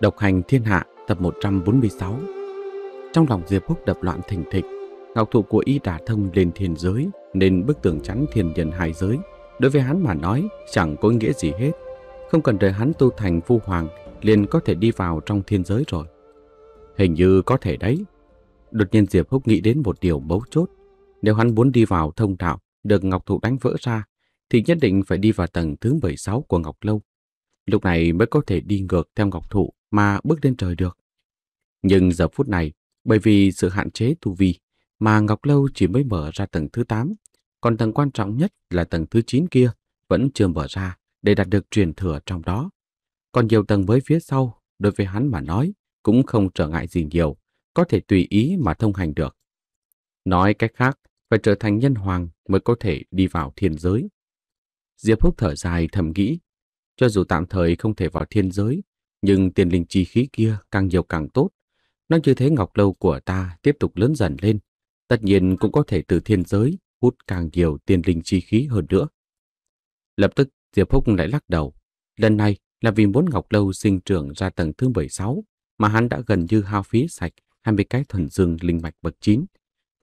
Độc hành thiên hạ tập 146 Trong lòng Diệp Húc đập loạn thỉnh thịch, ngọc thụ của y đả thông lên thiên giới nên bức tường chắn thiên nhân hai giới. Đối với hắn mà nói chẳng có nghĩa gì hết. Không cần đợi hắn tu thành vu hoàng liền có thể đi vào trong thiên giới rồi. Hình như có thể đấy. Đột nhiên Diệp Húc nghĩ đến một điều bấu chốt. Nếu hắn muốn đi vào thông đạo được ngọc thụ đánh vỡ ra thì nhất định phải đi vào tầng thứ 16 của Ngọc Lâu. Lúc này mới có thể đi ngược theo Ngọc Thụ mà bước lên trời được. Nhưng giờ phút này, bởi vì sự hạn chế tu vi mà Ngọc Lâu chỉ mới mở ra tầng thứ 8, còn tầng quan trọng nhất là tầng thứ 9 kia vẫn chưa mở ra để đạt được truyền thừa trong đó. Còn nhiều tầng với phía sau, đối với hắn mà nói, cũng không trở ngại gì nhiều, có thể tùy ý mà thông hành được. Nói cách khác, phải trở thành nhân hoàng mới có thể đi vào thiên giới. Diệp Húc thở dài thầm nghĩ, cho dù tạm thời không thể vào thiên giới, nhưng tiền linh chi khí kia càng nhiều càng tốt. Nó như thế ngọc lâu của ta tiếp tục lớn dần lên. Tất nhiên cũng có thể từ thiên giới hút càng nhiều tiền linh chi khí hơn nữa. Lập tức Diệp Húc lại lắc đầu. Lần này là vì muốn ngọc lâu sinh trưởng ra tầng thứ 16 mà hắn đã gần như hao phí sạch 20 cái thuần dương linh mạch bậc 9.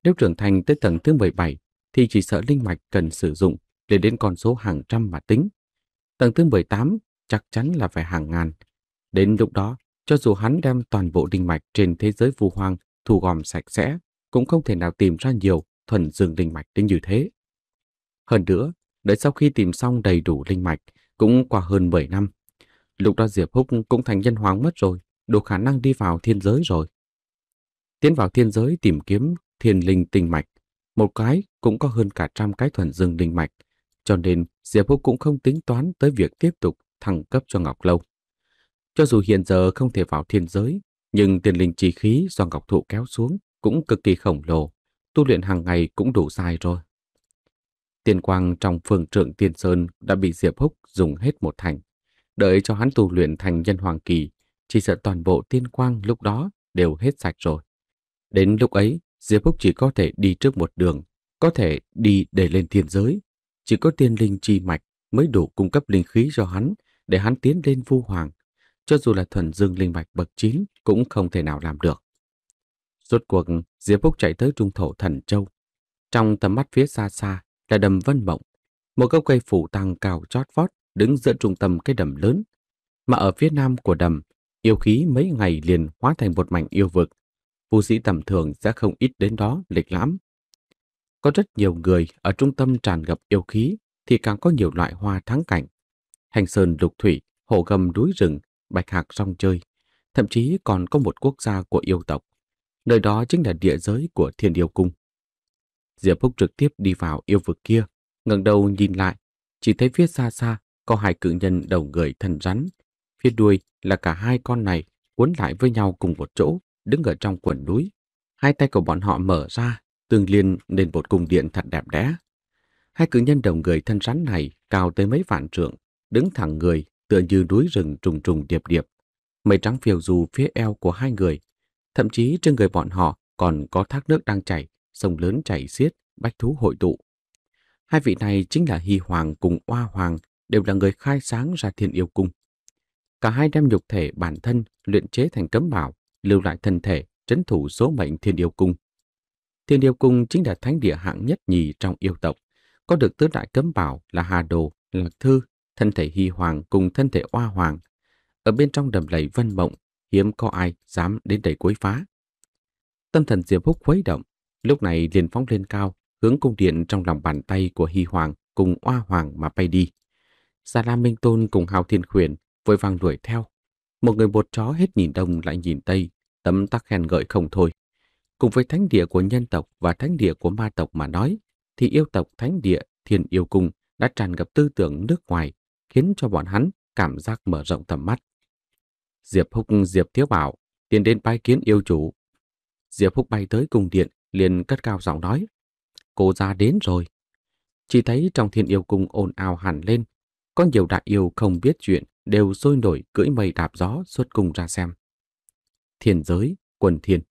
Nếu trưởng thành tới tầng thứ 17 thì chỉ sợ linh mạch cần sử dụng để đến con số hàng trăm mà tính. Tầng thứ 18 chắc chắn là phải hàng ngàn, Đến lúc đó, cho dù hắn đem toàn bộ linh mạch trên thế giới vu hoang thu gom sạch sẽ, cũng không thể nào tìm ra nhiều thuần dương linh mạch đến như thế. Hơn nữa, đợi sau khi tìm xong đầy đủ linh mạch, cũng qua hơn 10 năm. Lúc đó Diệp Húc cũng thành nhân hoàng mất rồi, đủ khả năng đi vào thiên giới rồi. Tiến vào thiên giới tìm kiếm thiên linh tinh mạch, một cái cũng có hơn cả trăm cái thuần dương linh mạch, cho nên Diệp Húc cũng không tính toán tới việc tiếp tục thăng cấp cho Ngọc Lâu. Cho dù hiện giờ không thể vào thiên giới, nhưng tiền linh chi khí do ngọc thụ kéo xuống cũng cực kỳ khổng lồ, tu luyện hàng ngày cũng đủ dài rồi. Tiền quang trong phường trượng Tiên Sơn đã bị Diệp Húc dùng hết một thành. Đợi cho hắn tu luyện thành nhân hoàng kỳ, chỉ sợ toàn bộ tiên quang lúc đó đều hết sạch rồi. Đến lúc ấy, Diệp Húc chỉ có thể đi trước một đường, có thể đi để lên thiên giới. Chỉ có tiên linh chi mạch mới đủ cung cấp linh khí cho hắn để hắn tiến lên vu hoàng cho dù là thuần dương linh mạch bậc 9 cũng không thể nào làm được. Rốt cuộc, Diệp Phúc chạy tới trung thổ thần châu. Trong tầm mắt phía xa xa là đầm vân mộng, một gốc cây phủ tăng cao chót vót đứng giữa trung tâm cái đầm lớn. Mà ở phía nam của đầm, yêu khí mấy ngày liền hóa thành một mảnh yêu vực. Vũ sĩ tầm thường sẽ không ít đến đó lịch lãm. Có rất nhiều người ở trung tâm tràn ngập yêu khí thì càng có nhiều loại hoa thắng cảnh. Hành sơn lục thủy, hồ gầm núi rừng Bạch Hạc rong chơi, thậm chí còn có một quốc gia của yêu tộc. Nơi đó chính là địa giới của Thiên Yêu Cung. Diệp Phúc trực tiếp đi vào yêu vực kia, ngẩng đầu nhìn lại, chỉ thấy phía xa xa có hai cự nhân đầu người thần rắn. Phía đuôi là cả hai con này cuốn lại với nhau cùng một chỗ, đứng ở trong quần núi. Hai tay của bọn họ mở ra, tương liên nên một cung điện thật đẹp đẽ. Hai cự nhân đầu người thân rắn này cao tới mấy vạn trượng, đứng thẳng người tựa như núi rừng trùng trùng điệp điệp. Mây trắng phiêu du phía eo của hai người. Thậm chí trên người bọn họ còn có thác nước đang chảy, sông lớn chảy xiết, bách thú hội tụ. Hai vị này chính là Hy Hoàng cùng Oa Hoàng, đều là người khai sáng ra thiên yêu cung. Cả hai đem nhục thể bản thân luyện chế thành cấm bảo, lưu lại thân thể, trấn thủ số mệnh thiên yêu cung. Thiên yêu cung chính là thánh địa hạng nhất nhì trong yêu tộc, có được tứ đại cấm bảo là Hà Đồ, Lạc Thư, thân thể hy hoàng cùng thân thể oa hoàng. Ở bên trong đầm lầy vân mộng, hiếm có ai dám đến đẩy cuối phá. Tâm thần Diệp Húc khuấy động, lúc này liền phóng lên cao, hướng cung điện trong lòng bàn tay của Hy Hoàng cùng Oa Hoàng mà bay đi. Gia Lam Minh Tôn cùng Hào Thiên Khuyển vội vàng đuổi theo. Một người một chó hết nhìn đông lại nhìn tây, tấm tắc khen ngợi không thôi. Cùng với thánh địa của nhân tộc và thánh địa của ma tộc mà nói, thì yêu tộc thánh địa thiền Yêu Cung đã tràn ngập tư tưởng nước ngoài khiến cho bọn hắn cảm giác mở rộng tầm mắt. Diệp Húc Diệp Thiếu Bảo tiến đến bái kiến yêu chủ. Diệp Húc bay tới cung điện, liền cất cao giọng nói. Cô ra đến rồi. Chỉ thấy trong thiên yêu cung ồn ào hẳn lên, có nhiều đại yêu không biết chuyện đều sôi nổi cưỡi mây đạp gió xuất cung ra xem. Thiên giới, quần thiên.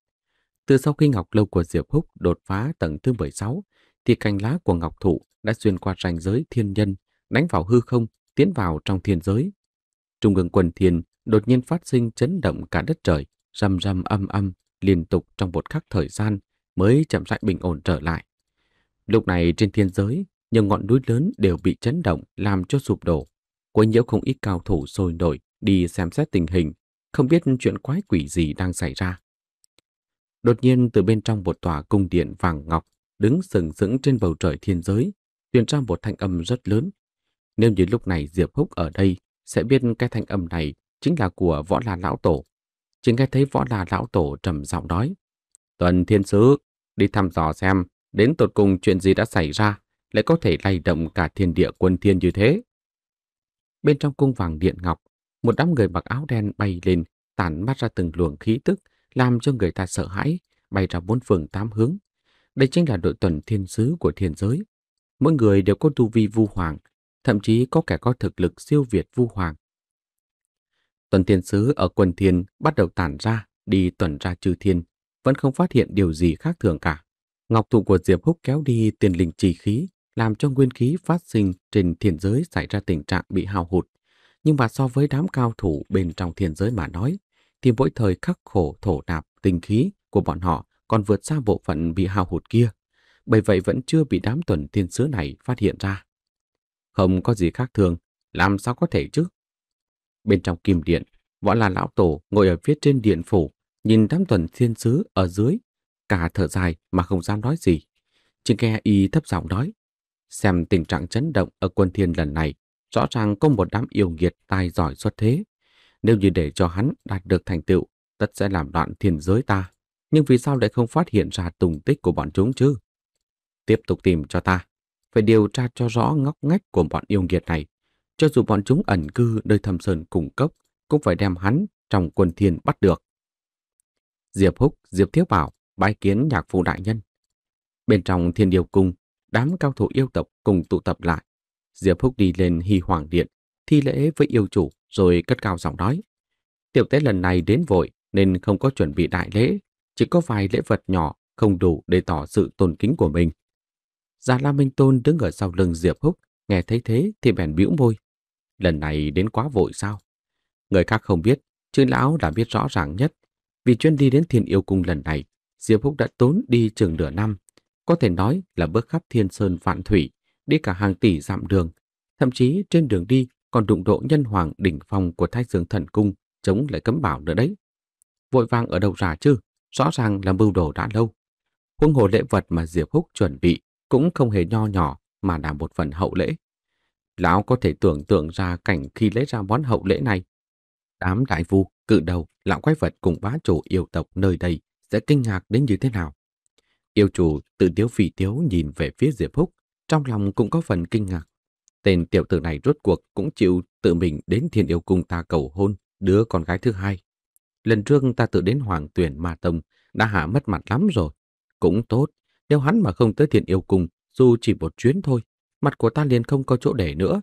Từ sau khi Ngọc Lâu của Diệp Húc đột phá tầng thứ 16, thì cành lá của Ngọc Thụ đã xuyên qua ranh giới thiên nhân, đánh vào hư không tiến vào trong thiên giới. Trung ương quần thiên đột nhiên phát sinh chấn động cả đất trời, rầm rầm âm âm liên tục trong một khắc thời gian mới chậm rãi bình ổn trở lại. Lúc này trên thiên giới, nhiều ngọn núi lớn đều bị chấn động làm cho sụp đổ. Quấy nhiễu không ít cao thủ sôi nổi đi xem xét tình hình, không biết chuyện quái quỷ gì đang xảy ra. Đột nhiên từ bên trong một tòa cung điện vàng ngọc đứng sừng sững trên bầu trời thiên giới, truyền ra một thanh âm rất lớn, nếu như lúc này Diệp Húc ở đây sẽ biết cái thanh âm này chính là của võ là lão tổ. Chỉ nghe thấy võ là lão tổ trầm giọng nói. Tuần thiên sứ, đi thăm dò xem đến tột cùng chuyện gì đã xảy ra lại có thể lay động cả thiên địa quân thiên như thế. Bên trong cung vàng điện ngọc, một đám người mặc áo đen bay lên, tản mắt ra từng luồng khí tức, làm cho người ta sợ hãi, bay ra bốn phường tám hướng. Đây chính là đội tuần thiên sứ của thiên giới. Mỗi người đều có tu vi vu hoàng, thậm chí có kẻ có thực lực siêu việt vu hoàng. Tuần thiên sứ ở quần thiên bắt đầu tản ra, đi tuần ra chư thiên, vẫn không phát hiện điều gì khác thường cả. Ngọc thụ của Diệp Húc kéo đi tiền linh trì khí, làm cho nguyên khí phát sinh trên thiên giới xảy ra tình trạng bị hao hụt. Nhưng mà so với đám cao thủ bên trong thiên giới mà nói, thì mỗi thời khắc khổ thổ nạp tinh khí của bọn họ còn vượt xa bộ phận bị hao hụt kia. Bởi vậy vẫn chưa bị đám tuần thiên sứ này phát hiện ra không có gì khác thường, làm sao có thể chứ? Bên trong kim điện, võ là lão tổ ngồi ở phía trên điện phủ, nhìn đám tuần thiên sứ ở dưới, cả thở dài mà không dám nói gì. Chỉ nghe y thấp giọng nói, xem tình trạng chấn động ở quân thiên lần này, rõ ràng có một đám yêu nghiệt tài giỏi xuất thế. Nếu như để cho hắn đạt được thành tựu, tất sẽ làm loạn thiên giới ta. Nhưng vì sao lại không phát hiện ra tùng tích của bọn chúng chứ? Tiếp tục tìm cho ta phải điều tra cho rõ ngóc ngách của bọn yêu nghiệt này. Cho dù bọn chúng ẩn cư nơi thâm sơn cung cấp, cũng phải đem hắn trong quân thiên bắt được. Diệp Húc, Diệp Thiếu Bảo, bái kiến nhạc phụ đại nhân. Bên trong thiên điều cung, đám cao thủ yêu tộc cùng tụ tập lại. Diệp Húc đi lên hy hoàng điện, thi lễ với yêu chủ rồi cất cao giọng nói. Tiểu tế lần này đến vội nên không có chuẩn bị đại lễ, chỉ có vài lễ vật nhỏ không đủ để tỏ sự tôn kính của mình. Già Lam Minh Tôn đứng ở sau lưng Diệp Húc, nghe thấy thế thì bèn bĩu môi. Lần này đến quá vội sao? Người khác không biết, chứ lão đã biết rõ ràng nhất. Vì chuyên đi đến thiên yêu cung lần này, Diệp Húc đã tốn đi chừng nửa năm. Có thể nói là bước khắp thiên sơn vạn thủy, đi cả hàng tỷ dặm đường. Thậm chí trên đường đi còn đụng độ nhân hoàng đỉnh phòng của thái dương thần cung chống lại cấm bảo nữa đấy. Vội vàng ở đầu ra chứ, rõ ràng là mưu đồ đã lâu. Huống hồ lễ vật mà Diệp Húc chuẩn bị cũng không hề nho nhỏ mà là một phần hậu lễ. Lão có thể tưởng tượng ra cảnh khi lấy ra món hậu lễ này. Đám đại vu, cự đầu, lão quái vật cùng bá chủ yêu tộc nơi đây sẽ kinh ngạc đến như thế nào. Yêu chủ tự tiếu phỉ tiếu nhìn về phía Diệp Húc, trong lòng cũng có phần kinh ngạc. Tên tiểu tử này rốt cuộc cũng chịu tự mình đến thiên yêu cung ta cầu hôn đứa con gái thứ hai. Lần trước ta tự đến hoàng tuyển ma tông đã hạ mất mặt lắm rồi. Cũng tốt, nếu hắn mà không tới thiền yêu cùng, dù chỉ một chuyến thôi, mặt của ta liền không có chỗ để nữa.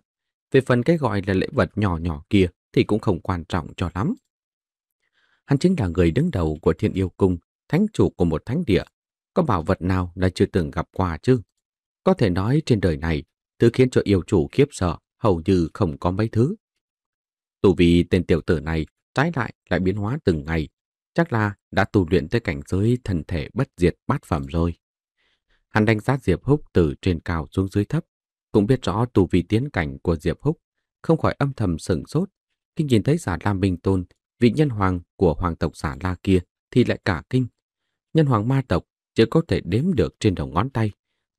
Về phần cái gọi là lễ vật nhỏ nhỏ kia thì cũng không quan trọng cho lắm. Hắn chính là người đứng đầu của thiên yêu cung, thánh chủ của một thánh địa. Có bảo vật nào là chưa từng gặp qua chứ? Có thể nói trên đời này, thứ khiến cho yêu chủ khiếp sợ hầu như không có mấy thứ. Tù vì tên tiểu tử này trái lại lại biến hóa từng ngày, chắc là đã tu luyện tới cảnh giới thần thể bất diệt bát phẩm rồi. Hắn đánh giá Diệp Húc từ trên cao xuống dưới thấp, cũng biết rõ tù vi tiến cảnh của Diệp Húc, không khỏi âm thầm sửng sốt. Khi nhìn thấy giả Lam Minh Tôn, vị nhân hoàng của hoàng tộc giả La kia thì lại cả kinh. Nhân hoàng ma tộc chỉ có thể đếm được trên đầu ngón tay.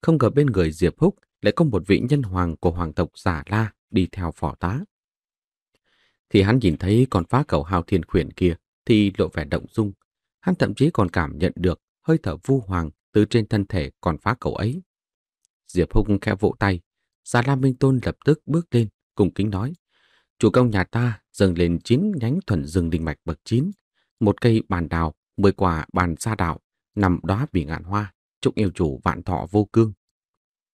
Không ngờ bên người Diệp Húc lại có một vị nhân hoàng của hoàng tộc giả La đi theo phỏ tá. Khi hắn nhìn thấy con phá cầu hào thiên khuyển kia thì lộ vẻ động dung. Hắn thậm chí còn cảm nhận được hơi thở vu hoàng từ trên thân thể còn phá cậu ấy. Diệp Hùng khẽ vỗ tay, Già Lam Minh Tôn lập tức bước lên, cùng kính nói. Chủ công nhà ta dâng lên chín nhánh thuần rừng đình mạch bậc 9, một cây bàn đào, mười quả bàn sa đào, nằm đóa vì ngạn hoa, chúc yêu chủ vạn thọ vô cương.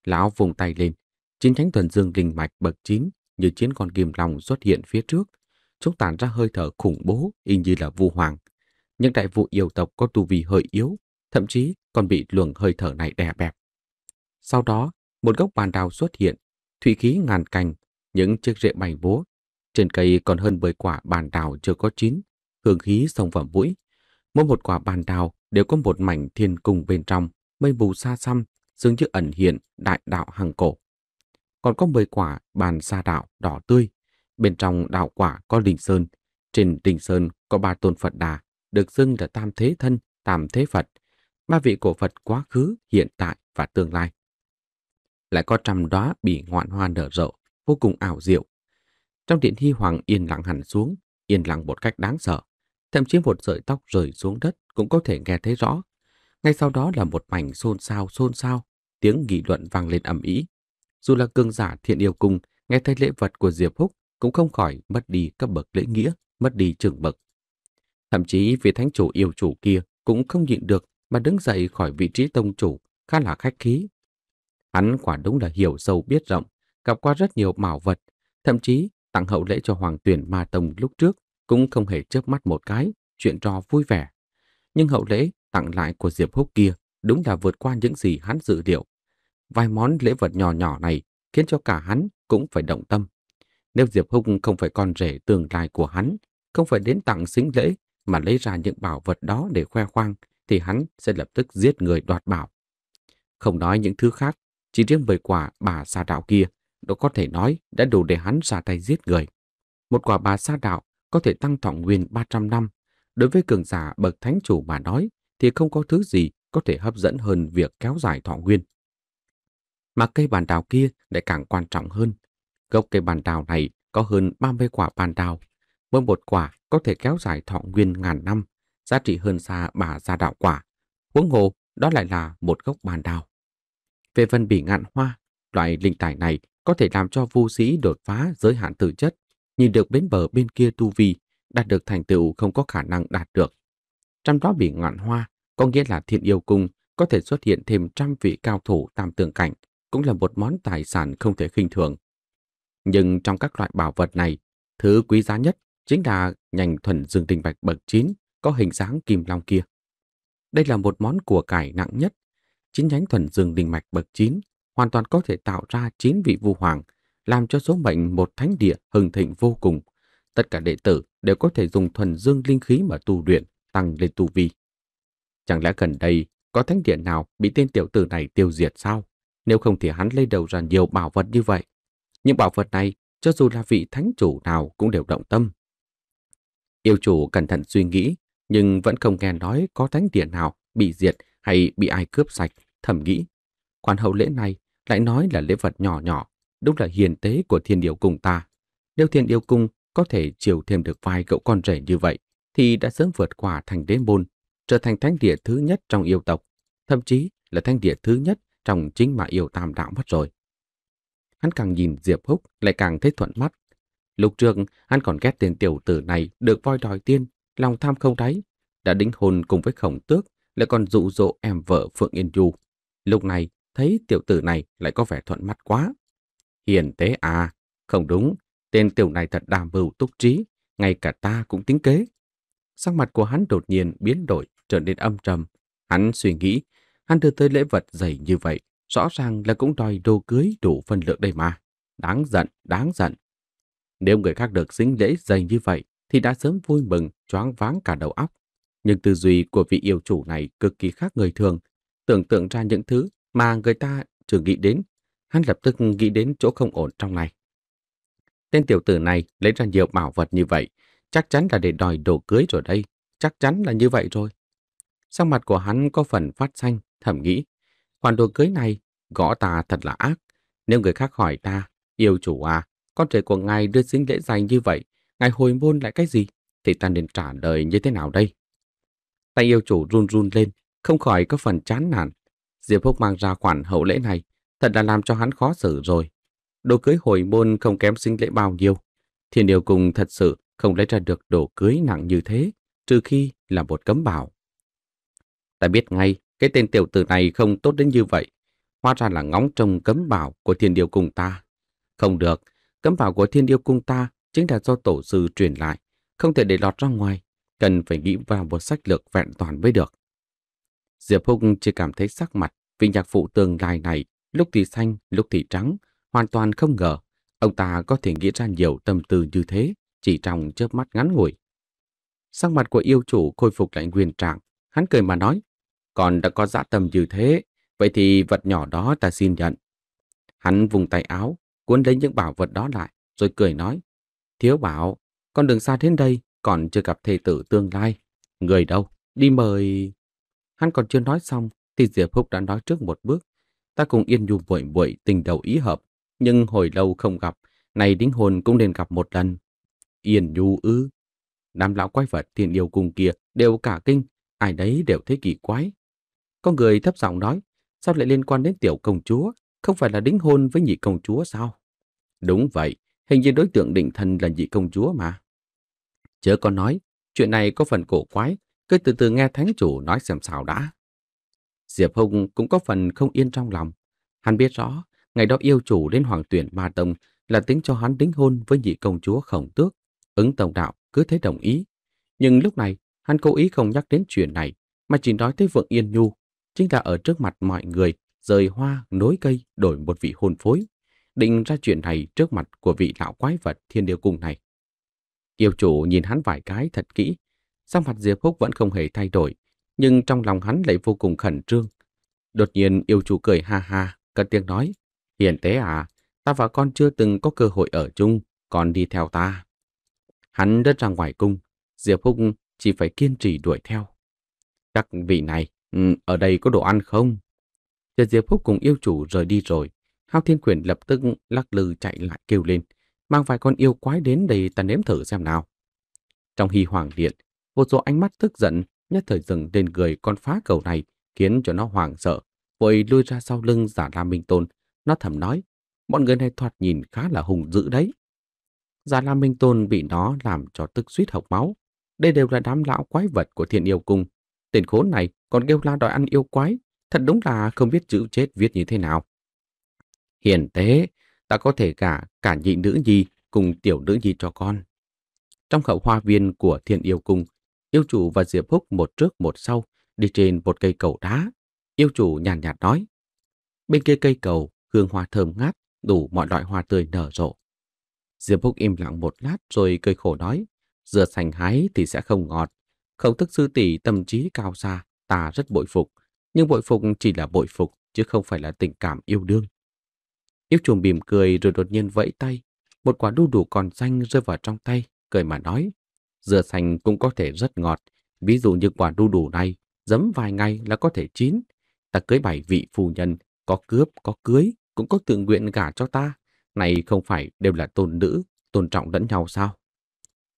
Lão vùng tay lên, chín nhánh thuần dương đình mạch bậc 9 như chiến con kim lòng xuất hiện phía trước, chúng tản ra hơi thở khủng bố y như là vu hoàng. Những đại vụ yêu tộc có tu vi hơi yếu thậm chí còn bị luồng hơi thở này đè bẹp. Sau đó, một gốc bàn đào xuất hiện, thủy khí ngàn cành, những chiếc rễ bay bố. Trên cây còn hơn 10 quả bàn đào chưa có chín, hương khí sông vào mũi. Mỗi một quả bàn đào đều có một mảnh thiên cung bên trong, mây mù xa xăm, dường như ẩn hiện đại đạo hàng cổ. Còn có 10 quả bàn sa đạo đỏ tươi, bên trong đạo quả có đình sơn. Trên đình sơn có ba tôn Phật đà, được xưng là tam thế thân, tam thế Phật, ba vị cổ Phật quá khứ, hiện tại và tương lai. Lại có trăm đóa bị ngoạn hoa nở rộ, vô cùng ảo diệu. Trong điện hy hoàng yên lặng hẳn xuống, yên lặng một cách đáng sợ. Thậm chí một sợi tóc rời xuống đất cũng có thể nghe thấy rõ. Ngay sau đó là một mảnh xôn xao xôn xao, tiếng nghị luận vang lên ầm ĩ. Dù là cương giả thiện yêu cung, nghe thấy lễ vật của Diệp Húc cũng không khỏi mất đi cấp bậc lễ nghĩa, mất đi trưởng bậc. Thậm chí vị thánh chủ yêu chủ kia cũng không nhịn được mà đứng dậy khỏi vị trí tông chủ khá là khách khí. Hắn quả đúng là hiểu sâu biết rộng, gặp qua rất nhiều bảo vật, thậm chí tặng hậu lễ cho hoàng tuyển ma tông lúc trước cũng không hề chớp mắt một cái, chuyện trò vui vẻ. Nhưng hậu lễ tặng lại của Diệp Húc kia đúng là vượt qua những gì hắn dự liệu. Vài món lễ vật nhỏ nhỏ này khiến cho cả hắn cũng phải động tâm. Nếu Diệp Húc không phải con rể tương lai của hắn, không phải đến tặng xính lễ mà lấy ra những bảo vật đó để khoe khoang, thì hắn sẽ lập tức giết người đoạt bảo. Không nói những thứ khác, chỉ riêng về quả bà sa đạo kia, đó có thể nói đã đủ để hắn ra tay giết người. Một quả bà sa đạo có thể tăng thọ nguyên 300 năm. Đối với cường giả bậc thánh chủ mà nói thì không có thứ gì có thể hấp dẫn hơn việc kéo dài thọ nguyên. Mà cây bàn đào kia lại càng quan trọng hơn. Gốc cây bàn đào này có hơn 30 quả bàn đào. Mỗi một quả có thể kéo dài thọ nguyên ngàn năm giá trị hơn xa bà gia đạo quả. Huống hồ, đó lại là một gốc bàn đào. Về phần bỉ ngạn hoa, loại linh tài này có thể làm cho vu sĩ đột phá giới hạn tử chất, nhìn được bến bờ bên kia tu vi, đạt được thành tựu không có khả năng đạt được. Trong đó bỉ ngạn hoa, có nghĩa là thiện yêu cung, có thể xuất hiện thêm trăm vị cao thủ tam tường cảnh, cũng là một món tài sản không thể khinh thường. Nhưng trong các loại bảo vật này, thứ quý giá nhất chính là nhành thuần dương tinh bạch bậc 9 có hình dáng kim long kia. Đây là một món của cải nặng nhất. Chín nhánh thuần dương đình mạch bậc 9 hoàn toàn có thể tạo ra chín vị vu hoàng, làm cho số mệnh một thánh địa hưng thịnh vô cùng. Tất cả đệ tử đều có thể dùng thuần dương linh khí mà tu luyện, tăng lên tu vi. Chẳng lẽ gần đây có thánh địa nào bị tên tiểu tử này tiêu diệt sao? Nếu không thì hắn lấy đầu ra nhiều bảo vật như vậy. Những bảo vật này, cho dù là vị thánh chủ nào cũng đều động tâm. Yêu chủ cẩn thận suy nghĩ nhưng vẫn không nghe nói có thánh địa nào bị diệt hay bị ai cướp sạch, thầm nghĩ. quan hậu lễ này lại nói là lễ vật nhỏ nhỏ, đúng là hiền tế của thiên điều cung ta. Nếu thiên điều cung có thể chiều thêm được vài cậu con rể như vậy, thì đã sớm vượt qua thành đế môn, trở thành thánh địa thứ nhất trong yêu tộc, thậm chí là thánh địa thứ nhất trong chính mà yêu tam đạo mất rồi. Hắn càng nhìn Diệp Húc lại càng thấy thuận mắt. Lúc trước, hắn còn ghét tên tiểu tử này được voi đòi tiên lòng tham không đáy, đã đính hôn cùng với khổng tước, lại còn dụ dỗ em vợ Phượng Yên Du. Lúc này, thấy tiểu tử này lại có vẻ thuận mắt quá. Hiền tế à, không đúng, tên tiểu này thật đàm mưu túc trí, ngay cả ta cũng tính kế. Sắc mặt của hắn đột nhiên biến đổi, trở nên âm trầm. Hắn suy nghĩ, hắn đưa tới lễ vật dày như vậy, rõ ràng là cũng đòi đồ cưới đủ phân lượng đây mà. Đáng giận, đáng giận. Nếu người khác được xính lễ dày như vậy, thì đã sớm vui mừng, choáng váng cả đầu óc. Nhưng tư duy của vị yêu chủ này cực kỳ khác người thường. Tưởng tượng ra những thứ mà người ta chưa nghĩ đến, hắn lập tức nghĩ đến chỗ không ổn trong này. Tên tiểu tử này lấy ra nhiều bảo vật như vậy, chắc chắn là để đòi đồ cưới rồi đây, chắc chắn là như vậy rồi. Sang mặt của hắn có phần phát xanh, thầm nghĩ, khoản đồ cưới này gõ ta thật là ác. Nếu người khác hỏi ta, yêu chủ à, con trẻ của ngài đưa sinh lễ dành như vậy, Ngài hồi môn lại cái gì? Thì ta nên trả lời như thế nào đây? Tay yêu chủ run run lên, không khỏi có phần chán nản. Diệp Húc mang ra khoản hậu lễ này, thật là làm cho hắn khó xử rồi. Đồ cưới hồi môn không kém sinh lễ bao nhiêu. Thiên điều cùng thật sự không lấy ra được đồ cưới nặng như thế, trừ khi là một cấm bảo. Ta biết ngay, cái tên tiểu tử này không tốt đến như vậy. Hóa ra là ngóng trông cấm bảo của thiên điều cung ta. Không được, cấm bảo của thiên điều cung ta chính là do tổ sư truyền lại, không thể để lọt ra ngoài, cần phải nghĩ vào một sách lược vẹn toàn mới được. Diệp Hùng chỉ cảm thấy sắc mặt vị nhạc phụ tương lai này, lúc thì xanh, lúc thì trắng, hoàn toàn không ngờ ông ta có thể nghĩ ra nhiều tâm tư như thế chỉ trong chớp mắt ngắn ngủi. Sắc mặt của yêu chủ khôi phục lại nguyên trạng, hắn cười mà nói, còn đã có dã tâm như thế, vậy thì vật nhỏ đó ta xin nhận. Hắn vùng tay áo, cuốn lấy những bảo vật đó lại, rồi cười nói, Thiếu bảo, con đường xa đến đây, còn chưa gặp thầy tử tương lai. Người đâu, đi mời... Hắn còn chưa nói xong, thì Diệp Phúc đã nói trước một bước. Ta cùng Yên Nhu vội vội tình đầu ý hợp, nhưng hồi lâu không gặp, này đính hồn cũng nên gặp một lần. Yên Nhu ư. Đám lão quái vật thiên yêu cùng kia đều cả kinh, ai đấy đều thấy kỳ quái. Có người thấp giọng nói, sao lại liên quan đến tiểu công chúa, không phải là đính hôn với nhị công chúa sao? Đúng vậy, Hình như đối tượng định thân là nhị công chúa mà. Chớ có nói, chuyện này có phần cổ quái, cứ từ từ nghe thánh chủ nói xem sao đã. Diệp Hùng cũng có phần không yên trong lòng. Hắn biết rõ, ngày đó yêu chủ đến hoàng tuyển Ma Tông là tính cho hắn đính hôn với nhị công chúa khổng tước. Ứng tổng đạo cứ thế đồng ý. Nhưng lúc này, hắn cố ý không nhắc đến chuyện này, mà chỉ nói tới vượng yên nhu, chính là ở trước mặt mọi người, rời hoa, nối cây, đổi một vị hôn phối định ra chuyện này trước mặt của vị lão quái vật thiên điêu cung này. Kiều chủ nhìn hắn vài cái thật kỹ, sắc mặt Diệp Húc vẫn không hề thay đổi, nhưng trong lòng hắn lại vô cùng khẩn trương. Đột nhiên yêu chủ cười ha ha, cất tiếng nói, hiền tế à, ta và con chưa từng có cơ hội ở chung, con đi theo ta. Hắn đất ra ngoài cung, Diệp Húc chỉ phải kiên trì đuổi theo. Các vị này, ừ, ở đây có đồ ăn không? Chờ Diệp Húc cùng yêu chủ rời đi rồi, Hao Thiên Quyền lập tức lắc lư chạy lại kêu lên, mang vài con yêu quái đến đây ta nếm thử xem nào. Trong hy hoàng điện, một số ánh mắt tức giận nhất thời dừng lên người con phá cầu này khiến cho nó hoảng sợ, vội lui ra sau lưng giả la minh tôn. Nó thầm nói, bọn người này thoạt nhìn khá là hùng dữ đấy. Giả la minh tôn bị nó làm cho tức suýt hộc máu. Đây đều là đám lão quái vật của thiên yêu cung. Tên khốn này còn kêu la đòi ăn yêu quái, thật đúng là không biết chữ chết viết như thế nào. Hiền thế, ta có thể gả cả nhị nữ nhi cùng tiểu nữ nhi cho con. Trong hậu hoa viên của thiên yêu cung, yêu chủ và Diệp Húc một trước một sau đi trên một cây cầu đá. Yêu chủ nhàn nhạt, nhạt nói, bên kia cây cầu, hương hoa thơm ngát, đủ mọi loại hoa tươi nở rộ. Diệp Húc im lặng một lát rồi cười khổ nói, dừa sành hái thì sẽ không ngọt. Khổng tức sư tỷ tâm trí cao xa, ta rất bội phục. Nhưng bội phục chỉ là bội phục, chứ không phải là tình cảm yêu đương. Yêu chuồng bìm cười rồi đột nhiên vẫy tay. Một quả đu đủ còn xanh rơi vào trong tay, cười mà nói. Dừa xanh cũng có thể rất ngọt. Ví dụ như quả đu đủ này, giấm vài ngày là có thể chín. Ta cưới bảy vị phù nhân, có cướp, có cưới, cũng có tự nguyện gả cho ta. Này không phải đều là tôn nữ, tôn trọng lẫn nhau sao?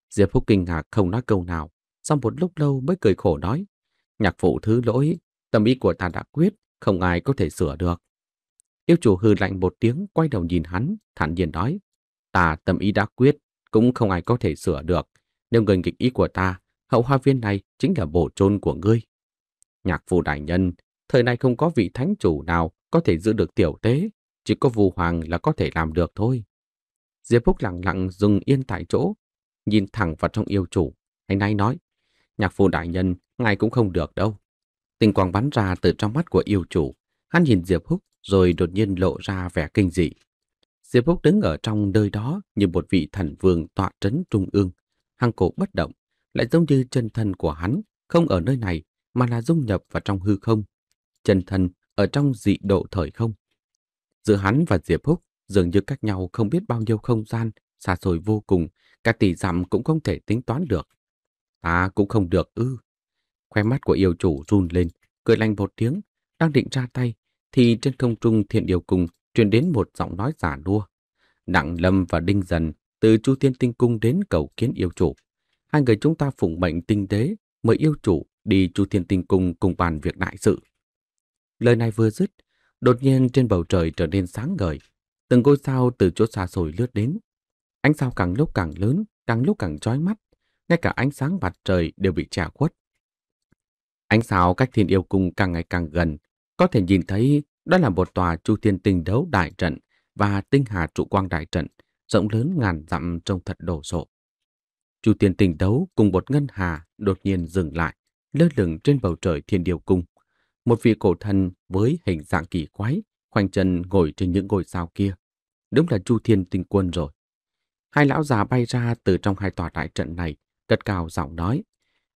Diệp Phúc kinh ngạc không nói câu nào. Sau một lúc lâu mới cười khổ nói. Nhạc phụ thứ lỗi, tâm ý của ta đã quyết, không ai có thể sửa được. Yêu chủ hừ lạnh một tiếng, quay đầu nhìn hắn, thản nhiên nói. Ta tâm ý đã quyết, cũng không ai có thể sửa được. Nếu người nghịch ý của ta, hậu hoa viên này chính là bổ trôn của ngươi. Nhạc phụ đại nhân, thời này không có vị thánh chủ nào có thể giữ được tiểu tế, chỉ có vù hoàng là có thể làm được thôi. Diệp Phúc lặng lặng dừng yên tại chỗ, nhìn thẳng vào trong yêu chủ. Anh nay nói, nhạc phụ đại nhân, ngài cũng không được đâu. Tình quang bắn ra từ trong mắt của yêu chủ. Hắn nhìn Diệp Húc rồi đột nhiên lộ ra vẻ kinh dị. Diệp húc đứng ở trong nơi đó như một vị thần vương tọa trấn trung ương, hăng cổ bất động, lại giống như chân thân của hắn, không ở nơi này mà là dung nhập vào trong hư không, chân thân ở trong dị độ thời không. Giữa hắn và Diệp húc dường như cách nhau không biết bao nhiêu không gian, xa xôi vô cùng, cả tỷ dặm cũng không thể tính toán được. À cũng không được ư. Khoe mắt của yêu chủ run lên, cười lành một tiếng, đang định ra tay thì trên không trung thiện điều cung truyền đến một giọng nói giả đua. Đặng Lâm và Đinh Dần từ Chu Thiên Tinh Cung đến cầu kiến yêu chủ. Hai người chúng ta phụng mệnh tinh tế mời yêu chủ đi Chu Thiên Tinh Cung cùng bàn việc đại sự. Lời này vừa dứt, đột nhiên trên bầu trời trở nên sáng ngời. Từng ngôi sao từ chỗ xa xôi lướt đến. Ánh sao càng lúc càng lớn, càng lúc càng chói mắt. Ngay cả ánh sáng mặt trời đều bị trả khuất. Ánh sao cách thiên yêu cung càng ngày càng gần, có thể nhìn thấy đó là một tòa chu thiên tinh đấu đại trận và tinh hà trụ quang đại trận rộng lớn ngàn dặm trông thật đồ sộ. Chu thiên tinh đấu cùng một ngân hà đột nhiên dừng lại, lơ lửng trên bầu trời thiên điều cung. Một vị cổ thần với hình dạng kỳ quái, khoanh chân ngồi trên những ngôi sao kia. Đúng là chu thiên tinh quân rồi. Hai lão già bay ra từ trong hai tòa đại trận này, cất cao giọng nói.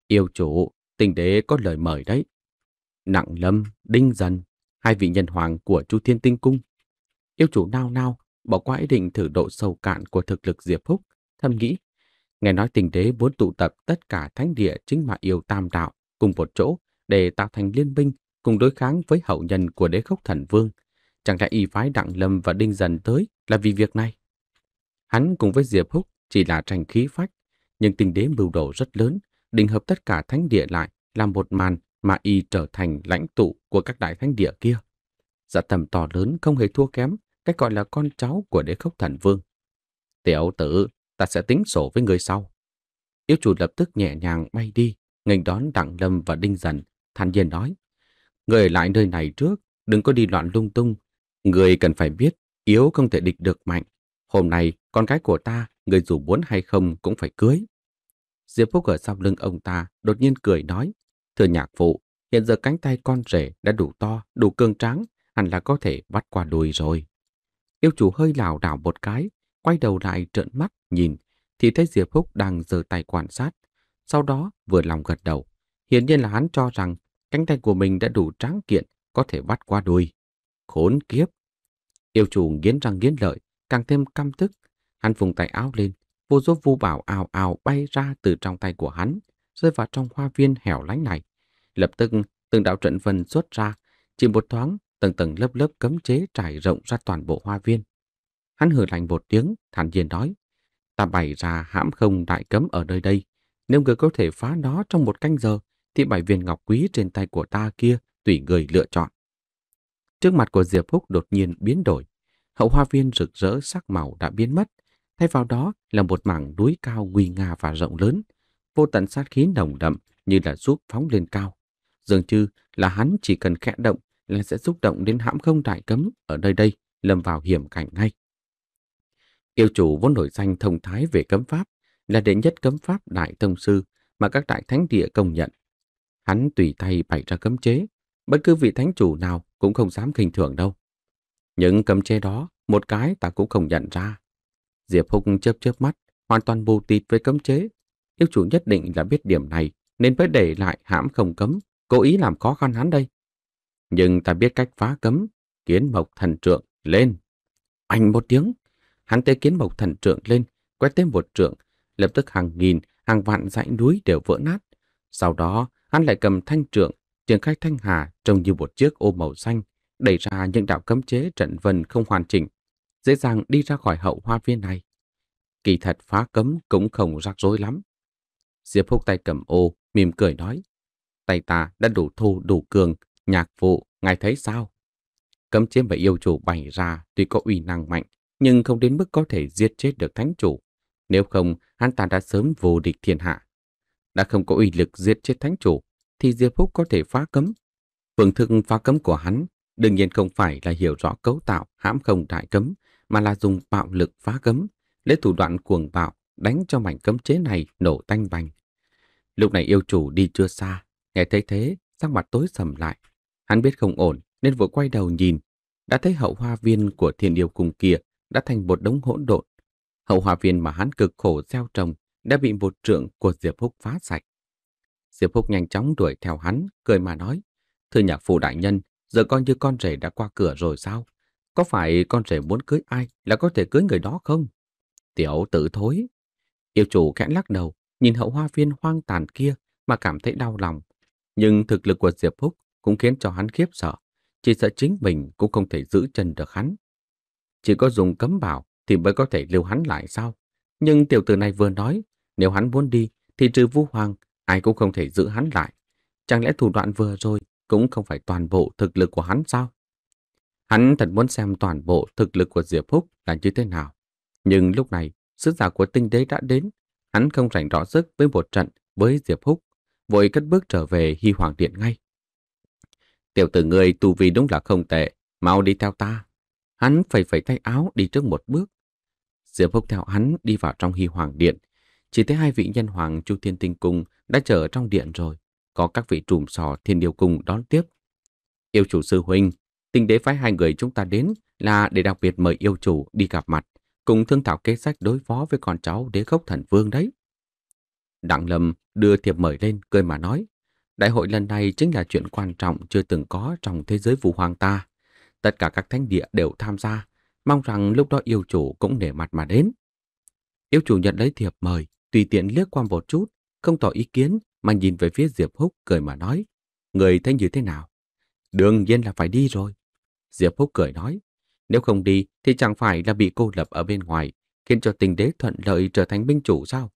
Yêu chủ, tình đế có lời mời đấy. Nặng Lâm, Đinh Dần, hai vị nhân hoàng của Chu Thiên Tinh Cung. Yêu chủ nao nao bỏ qua ý định thử độ sâu cạn của thực lực Diệp Húc, thầm nghĩ. Nghe nói tình đế vốn tụ tập tất cả thánh địa chính mà yêu tam đạo cùng một chỗ để tạo thành liên minh cùng đối kháng với hậu nhân của đế khốc thần vương. Chẳng lẽ y phái Đặng Lâm và Đinh Dần tới là vì việc này? Hắn cùng với Diệp Húc chỉ là tranh khí phách, nhưng tình đế mưu đồ rất lớn, định hợp tất cả thánh địa lại làm một màn mà y trở thành lãnh tụ của các đại thánh địa kia. Dạ tầm to lớn không hề thua kém, cái gọi là con cháu của đế khốc thần vương. Tiểu tử, ta sẽ tính sổ với người sau. Yếu chủ lập tức nhẹ nhàng bay đi, nghênh đón Đặng Lâm và Đinh Dần, thản nhiên nói. Người ở lại nơi này trước, đừng có đi loạn lung tung. Người cần phải biết, yếu không thể địch được mạnh. Hôm nay, con gái của ta, người dù muốn hay không cũng phải cưới. Diệp Phúc ở sau lưng ông ta đột nhiên cười nói, Thưa nhạc phụ, hiện giờ cánh tay con rể đã đủ to, đủ cường tráng, hẳn là có thể bắt qua đuôi rồi. Yêu chủ hơi lảo đảo một cái, quay đầu lại trợn mắt nhìn, thì thấy Diệp Phúc đang giơ tay quan sát. Sau đó vừa lòng gật đầu. Hiển nhiên là hắn cho rằng cánh tay của mình đã đủ tráng kiện, có thể bắt qua đuôi. Khốn kiếp! Yêu chủ nghiến răng nghiến lợi, càng thêm căm tức. Hắn vùng tay áo lên, vô số vu bảo ào ào bay ra từ trong tay của hắn, rơi vào trong hoa viên hẻo lánh này. Lập tức, từng đạo trận vân xuất ra, chỉ một thoáng, từng tầng lớp lớp cấm chế trải rộng ra toàn bộ hoa viên. Hắn hừ lạnh một tiếng, thản nhiên nói, ta bày ra hãm không đại cấm ở nơi đây. Nếu người có thể phá nó trong một canh giờ, thì bảy viên ngọc quý trên tay của ta kia tùy người lựa chọn. Trước mặt của Diệp Húc đột nhiên biến đổi. Hậu hoa viên rực rỡ sắc màu đã biến mất. Thay vào đó là một mảng núi cao nguy nga và rộng lớn, vô tận sát khí nồng đậm như là giúp phóng lên cao. Dường như là hắn chỉ cần khẽ động là sẽ xúc động đến hãm không đại cấm ở nơi đây, lâm vào hiểm cảnh ngay. Yêu chủ vốn nổi danh thông thái về cấm pháp, là đệ nhất cấm pháp đại thông sư mà các đại thánh địa công nhận. Hắn tùy tay bày ra cấm chế, bất cứ vị thánh chủ nào cũng không dám khinh thường đâu. Những cấm chế đó, một cái ta cũng không nhận ra. Diệp Húc chớp chớp mắt, hoàn toàn bù tịt với cấm chế Yêu chủ nhất định là biết điểm này nên mới để lại hãm không cấm, cố ý làm khó khăn hắn đây. Nhưng ta biết cách phá cấm, kiến mộc thần trượng lên. Anh một tiếng, hắn tê kiến mộc thần trượng lên, quét thêm một trượng, lập tức hàng nghìn, hàng vạn dãy núi đều vỡ nát. Sau đó, hắn lại cầm thanh trượng, trường khai thanh hà trông như một chiếc ô màu xanh, đẩy ra những đạo cấm chế trận vân không hoàn chỉnh, dễ dàng đi ra khỏi hậu hoa viên này. Kỳ thật phá cấm cũng không rắc rối lắm. Diệp Húc tay cầm ô, mỉm cười nói. Tay ta đã đủ thu đủ cường, nhạc vụ, ngài thấy sao? Cấm chiếm và yêu chủ bày ra tuy có uy năng mạnh, nhưng không đến mức có thể giết chết được thánh chủ. Nếu không, hắn ta đã sớm vô địch thiên hạ. Đã không có uy lực giết chết thánh chủ, thì Diệp Húc có thể phá cấm. Phương thức phá cấm của hắn đương nhiên không phải là hiểu rõ cấu tạo hãm không đại cấm, mà là dùng bạo lực phá cấm, lấy thủ đoạn cuồng bạo đánh cho mảnh cấm chế này nổ tanh bành. Lúc này yêu chủ đi chưa xa, nghe thấy thế, sắc mặt tối sầm lại. Hắn biết không ổn nên vừa quay đầu nhìn, đã thấy hậu hoa viên của thiên điều cùng kia đã thành một đống hỗn độn. Hậu hoa viên mà hắn cực khổ gieo trồng đã bị một trượng của Diệp Húc phá sạch. Diệp Húc nhanh chóng đuổi theo hắn, cười mà nói, thưa nhà phụ đại nhân, giờ coi như con rể đã qua cửa rồi sao? Có phải con rể muốn cưới ai là có thể cưới người đó không? Tiểu tử thối. Yêu chủ khẽ lắc đầu, nhìn hậu hoa viên hoang tàn kia mà cảm thấy đau lòng. Nhưng thực lực của Diệp Phúc cũng khiến cho hắn khiếp sợ. Chỉ sợ chính mình cũng không thể giữ chân được hắn. Chỉ có dùng cấm bảo thì mới có thể lưu hắn lại sao? Nhưng tiểu tử này vừa nói, nếu hắn muốn đi thì trừ vu Hoàng, ai cũng không thể giữ hắn lại. Chẳng lẽ thủ đoạn vừa rồi cũng không phải toàn bộ thực lực của hắn sao? Hắn thật muốn xem toàn bộ thực lực của Diệp Phúc là như thế nào. Nhưng lúc này, sứ giả của tinh đế đã đến, Hắn không rảnh rõ sức với một trận với Diệp Húc, vội cất bước trở về Hy Hoàng Điện ngay. Tiểu tử người tu vi đúng là không tệ, mau đi theo ta. Hắn phẩy phẩy tay áo đi trước một bước. Diệp Húc theo hắn đi vào trong Hy Hoàng Điện. Chỉ thấy hai vị nhân hoàng Chu Thiên Tinh Cung đã chờ trong điện rồi. Có các vị trùm sò Thiên Điều Cung đón tiếp. Yêu chủ sư huynh, tinh đế phái hai người chúng ta đến là để đặc biệt mời yêu chủ đi gặp mặt cùng thương thảo kế sách đối phó với con cháu đế gốc thần vương đấy. Đặng Lâm đưa thiệp mời lên, cười mà nói, đại hội lần này chính là chuyện quan trọng chưa từng có trong thế giới vũ hoàng ta. Tất cả các thánh địa đều tham gia, mong rằng lúc đó yêu chủ cũng nể mặt mà đến. Yêu chủ nhận lấy thiệp mời, tùy tiện liếc qua một chút, không tỏ ý kiến mà nhìn về phía Diệp Húc cười mà nói, người thấy như thế nào? Đương nhiên là phải đi rồi. Diệp Húc cười nói, nếu không đi thì chẳng phải là bị cô lập ở bên ngoài, khiến cho tình đế thuận lợi trở thành binh chủ sao?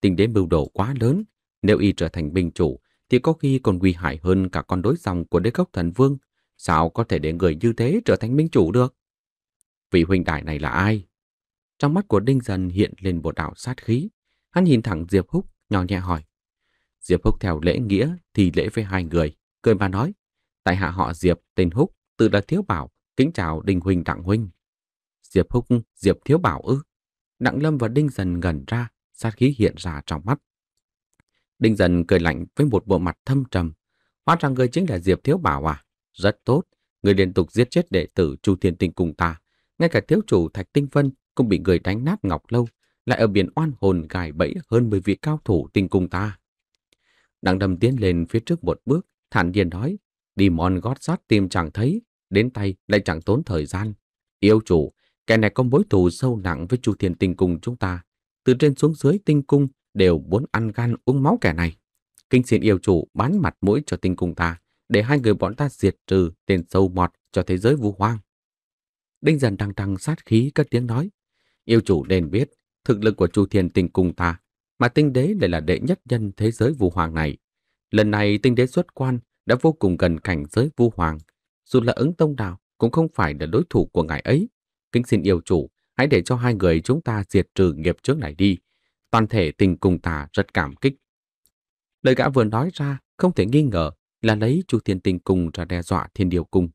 Tình đế mưu đồ quá lớn, nếu y trở thành binh chủ thì có khi còn nguy hại hơn cả con đối dòng của đế cốc thần vương. Sao có thể để người như thế trở thành minh chủ được? Vị huynh đại này là ai? Trong mắt của Đinh Dần hiện lên một đạo sát khí. Hắn nhìn thẳng Diệp Húc, nhỏ nhẹ hỏi. Diệp Húc theo lễ nghĩa thì lễ với hai người, cười mà nói. Tại hạ họ Diệp, tên Húc, tự là Thiếu Bảo, Kính chào Đinh Huynh Đặng Huynh. Diệp Húc, Diệp Thiếu Bảo ư. Đặng Lâm và Đinh Dần gần ra, sát khí hiện ra trong mắt. Đinh Dần cười lạnh với một bộ mặt thâm trầm. Hóa ra ngươi chính là Diệp Thiếu Bảo à? Rất tốt, người liên tục giết chết đệ tử Chu Thiên Tinh cùng ta. Ngay cả thiếu chủ Thạch Tinh Vân cũng bị người đánh nát ngọc lâu, lại ở biển oan hồn gài bẫy hơn mười vị cao thủ tinh cùng ta. Đặng Lâm tiến lên phía trước một bước, thản nhiên nói, đi mòn gót sót tìm chẳng thấy, đến tay lại chẳng tốn thời gian. Yêu chủ, kẻ này có mối thù sâu nặng với Chu thiền Tinh Cung chúng ta. Từ trên xuống dưới Tinh Cung đều muốn ăn gan uống máu kẻ này. Kinh xin yêu chủ bán mặt mũi cho Tinh Cung ta, để hai người bọn ta diệt trừ tên sâu mọt cho thế giới vũ hoang. Đinh dần đằng đằng sát khí các tiếng nói. Yêu chủ nên biết, thực lực của Chu thiền Tinh Cung ta, mà tinh đế lại là đệ nhất nhân thế giới vũ hoàng này. Lần này tinh đế xuất quan đã vô cùng gần cảnh giới vũ hoàng, dù là ứng tông nào cũng không phải là đối thủ của ngài ấy. Kính xin yêu chủ, hãy để cho hai người chúng ta diệt trừ nghiệp trước này đi. Toàn thể tình cùng tà rất cảm kích. Lời gã vừa nói ra, không thể nghi ngờ là lấy chu thiên tình cùng ra đe dọa thiên điều cung.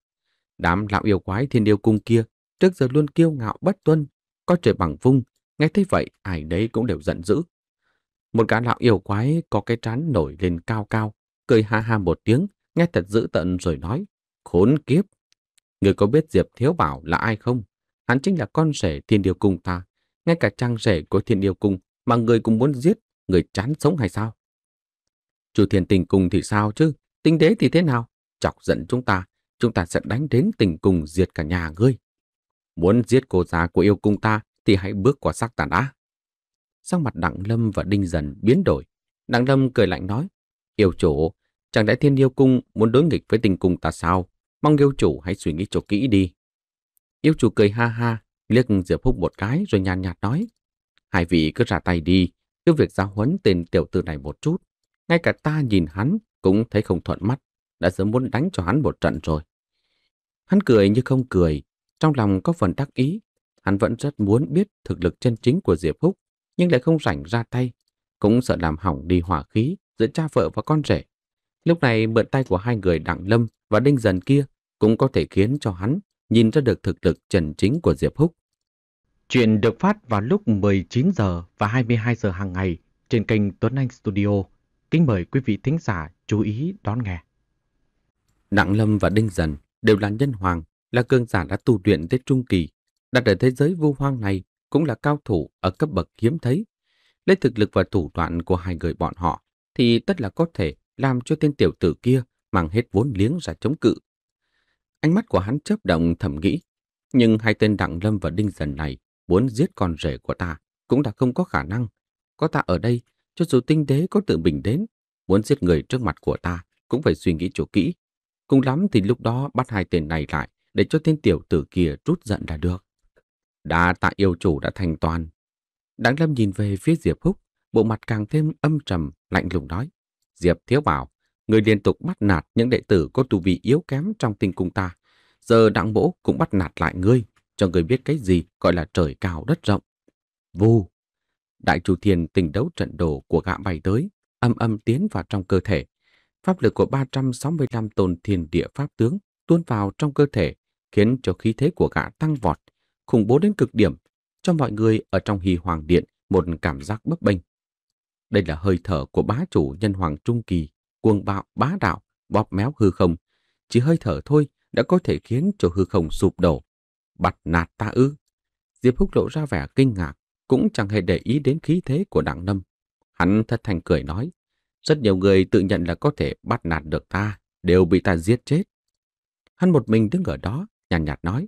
Đám lão yêu quái thiên điều cung kia trước giờ luôn kiêu ngạo bất tuân, có trời bằng vung, nghe thấy vậy ai đấy cũng đều giận dữ. Một gã lão yêu quái có cái trán nổi lên cao cao, cười ha ha một tiếng, nghe thật dữ tận rồi nói. Khốn kiếp! Người có biết Diệp Thiếu Bảo là ai không? Hắn chính là con rể thiên điều cung ta. Ngay cả trang rể của thiên điều cung mà người cũng muốn giết, người chán sống hay sao? Chủ thiền tình cung thì sao chứ? Tinh đế thì thế nào? Chọc giận chúng ta, chúng ta sẽ đánh đến tình cung diệt cả nhà ngươi. Muốn giết cô già của yêu cung ta thì hãy bước qua xác tàn á. sắc mặt Đặng Lâm và Đinh Dần biến đổi. Đặng Lâm cười lạnh nói, yêu chủ, chẳng lẽ thiên yêu cung muốn đối nghịch với tình cung ta sao? Mong yêu chủ hãy suy nghĩ cho kỹ đi. Yêu chủ cười ha ha, liếc Diệp Húc một cái rồi nhàn nhạt nói. Hai vị cứ ra tay đi, cứ việc giáo huấn tên tiểu tử này một chút. Ngay cả ta nhìn hắn cũng thấy không thuận mắt, đã sớm muốn đánh cho hắn một trận rồi. Hắn cười như không cười, trong lòng có phần đắc ý. Hắn vẫn rất muốn biết thực lực chân chính của Diệp Húc, nhưng lại không rảnh ra tay, cũng sợ làm hỏng đi hỏa khí giữa cha vợ và con rể. Lúc này mượn tay của hai người Đặng Lâm và Đinh Dần kia cũng có thể khiến cho hắn nhìn ra được thực lực trần chính của Diệp Húc. Chuyện được phát vào lúc 19 giờ và 22 giờ hàng ngày trên kênh Tuấn Anh Studio. Kính mời quý vị thính giả chú ý đón nghe. Đặng Lâm và Đinh Dần đều là nhân hoàng, là cương giả đã tu luyện tới trung kỳ. Đặt ở thế giới vô hoang này cũng là cao thủ ở cấp bậc hiếm thấy. Lấy thực lực và thủ đoạn của hai người bọn họ thì tất là có thể làm cho tên tiểu tử kia mang hết vốn liếng ra chống cự. Ánh mắt của hắn chớp động thầm nghĩ, nhưng hai tên Đặng Lâm và Đinh Dần này muốn giết con rể của ta cũng đã không có khả năng. Có ta ở đây, cho dù tinh đế có tự mình đến, muốn giết người trước mặt của ta cũng phải suy nghĩ chỗ kỹ. Cùng lắm thì lúc đó bắt hai tên này lại để cho tên tiểu tử kia rút giận là được. Đã tạ yêu chủ đã thành toàn. Đặng Lâm nhìn về phía Diệp Húc, bộ mặt càng thêm âm trầm, lạnh lùng nói. Diệp Thiếu Bảo, người liên tục bắt nạt những đệ tử có tu vị yếu kém trong tinh cung ta. Giờ đặng bỗ cũng bắt nạt lại ngươi, cho người biết cái gì gọi là trời cao đất rộng. Vù! Đại chủ thiền tình đấu trận đồ của gã bay tới, âm âm tiến vào trong cơ thể. Pháp lực của 365 tồn thiền địa pháp tướng tuôn vào trong cơ thể, khiến cho khí thế của gã tăng vọt, khủng bố đến cực điểm, cho mọi người ở trong hì hoàng điện một cảm giác bấp bênh. Đây là hơi thở của bá chủ nhân hoàng trung kỳ, cuồng bạo bá đạo, bóp méo hư không. Chỉ hơi thở thôi đã có thể khiến cho hư không sụp đổ. Bắt nạt ta ư. Diệp Húc lộ ra vẻ kinh ngạc, cũng chẳng hề để ý đến khí thế của đặng lâm. Hắn thật thành cười nói, rất nhiều người tự nhận là có thể bắt nạt được ta, đều bị ta giết chết. Hắn một mình đứng ở đó, nhàn nhạt, nhạt nói,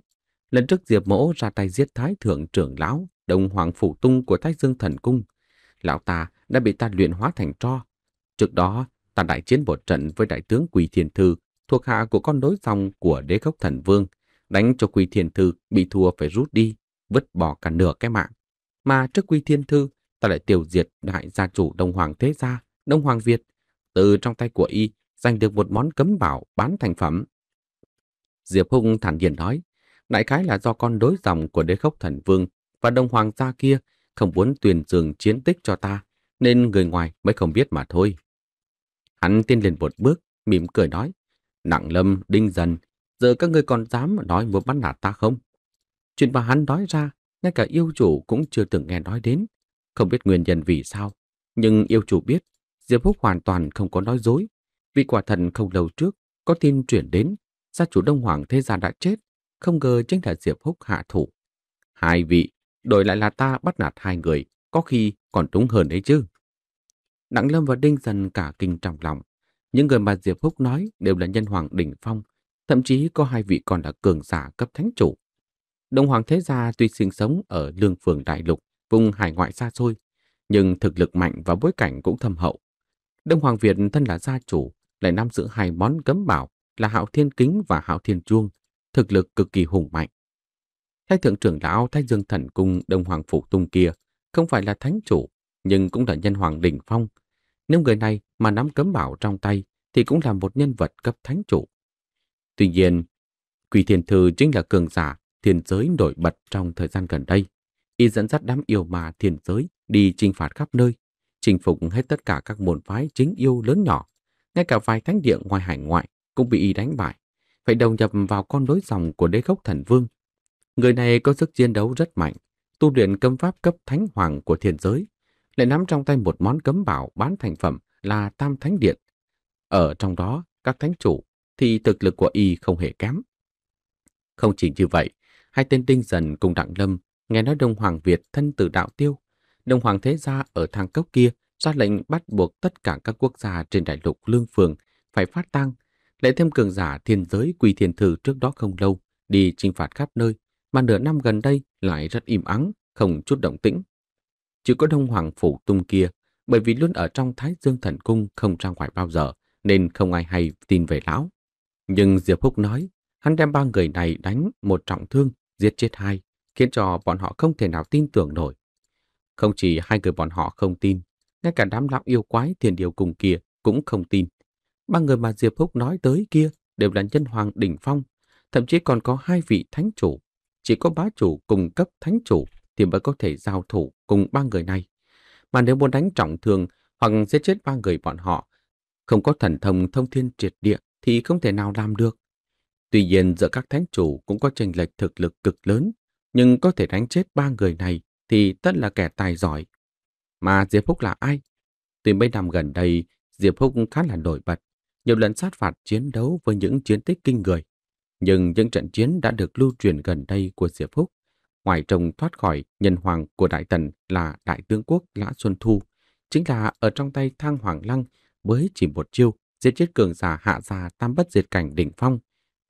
lần trước Diệp Mỗ ra tay giết thái thượng trưởng lão, đồng hoàng phủ tung của Thái Dương Thần Cung. Lão ta đã bị ta luyện hóa thành tro. Trước đó, ta đại chiến một trận với đại tướng Quỳ Thiên Thư, thuộc hạ của con đối dòng của đế khốc thần vương, đánh cho Quỳ Thiên Thư bị thua phải rút đi, vứt bỏ cả nửa cái mạng. Mà trước Quỳ Thiên Thư, ta lại tiêu diệt đại gia chủ Đông Hoàng Thế Gia, Đông Hoàng Việt, từ trong tay của y giành được một món cấm bảo bán thành phẩm. Diệp Hùng thản nhiên nói, đại khái là do con đối dòng của đế khốc thần vương và Đông Hoàng gia kia không muốn tuyển dường chiến tích cho ta, nên người ngoài mới không biết mà thôi. Hắn tiến lên một bước, mỉm cười nói, Nặng lâm, đinh dần, giờ các ngươi còn dám nói muốn bắt nạt ta không? Chuyện mà hắn nói ra, ngay cả yêu chủ cũng chưa từng nghe nói đến. Không biết nguyên nhân vì sao, nhưng yêu chủ biết, Diệp Húc hoàn toàn không có nói dối. Vì quả thần không lâu trước, có tin chuyển đến, gia chủ Đông Hoàng Thế Gia đã chết, không ngờ chính là Diệp Húc hạ thủ. Hai vị, đổi lại là ta bắt nạt hai người, có khi còn đúng hơn đấy chứ. Đặng Lâm và Đinh Dần cả kinh trọng lòng. Những người mà Diệp Húc nói đều là nhân hoàng đỉnh phong, thậm chí có hai vị còn là cường giả cấp thánh chủ. Đông Hoàng Thế Gia tuy sinh sống ở lương phường đại lục, vùng hải ngoại xa xôi, nhưng thực lực mạnh và bối cảnh cũng thâm hậu. Đông Hoàng Việt thân là gia chủ, lại nắm giữ hai món cấm bảo là Hạo Thiên Kính và Hạo Thiên Chuông, thực lực cực kỳ hùng mạnh. Thái thượng trưởng lão Thái Dương Thần Cung Đông Hoàng Phủ Tung kia không phải là thánh chủ, nhưng cũng là nhân hoàng đỉnh phong, nếu người này mà nắm cấm bảo trong tay thì cũng là một nhân vật cấp thánh chủ. Tuy nhiên, Quỷ Thiên Thư chính là cường giả thiên giới nổi bật trong thời gian gần đây. Y dẫn dắt đám yêu mà thiên giới đi chinh phạt khắp nơi, chinh phục hết tất cả các môn phái chính yêu lớn nhỏ, ngay cả vài thánh địa ngoài hải ngoại cũng bị y đánh bại, phải đầu nhập vào con đối dòng của đế khốc thần vương. Người này có sức chiến đấu rất mạnh, tu luyện cấm pháp cấp thánh hoàng của thiên giới, lại nắm trong tay một món cấm bảo bán thành phẩm là Tam Thánh Điện. Ở trong đó, các thánh chủ thì thực lực của y không hề kém. Không chỉ như vậy, hai tên tinh dần cùng Đặng Lâm nghe nói Đông Hoàng Việt thân từ đạo tiêu. Đông Hoàng Thế Gia ở thang cốc kia ra lệnh bắt buộc tất cả các quốc gia trên đại lục lương phường phải phát tang. Lại thêm cường giả thiên giới quỳ thiên thư trước đó không lâu, đi chinh phạt khắp nơi, mà nửa năm gần đây lại rất im ắng, không chút động tĩnh chỉ có Đông Hoàng Phủ Tung kia, bởi vì luôn ở trong Thái Dương Thần Cung không ra ngoài bao giờ, nên không ai hay tin về lão. Nhưng Diệp Húc nói, hắn đem ba người này đánh một trọng thương, giết chết hai, khiến cho bọn họ không thể nào tin tưởng nổi. Không chỉ hai người bọn họ không tin, ngay cả đám lão yêu quái thiền điều cùng kia cũng không tin. Ba người mà Diệp Húc nói tới kia đều là nhân hoàng đỉnh phong, thậm chí còn có hai vị thánh chủ, chỉ có bá chủ cùng cấp thánh chủ thì mới có thể giao thủ cùng ba người này. Mà nếu muốn đánh trọng thương hoặc giết chết ba người bọn họ, không có thần thông thông thiên triệt địa thì không thể nào làm được. Tuy nhiên giữa các thánh chủ cũng có tranh lệch thực lực cực lớn, nhưng có thể đánh chết ba người này thì tất là kẻ tài giỏi. Mà Diệp Phúc là ai? Từ mấy năm gần đây, Diệp Phúc khá là nổi bật, nhiều lần sát phạt chiến đấu với những chiến tích kinh người. Nhưng những trận chiến đã được lưu truyền gần đây của Diệp Phúc Ngoài trông thoát khỏi nhân hoàng của Đại Tần là Đại Tướng Quốc Lã Xuân Thu, chính là ở trong tay Thang Hoàng Lăng với chỉ một chiêu giết chết cường giả hạ gia tam bất diệt cảnh đỉnh phong,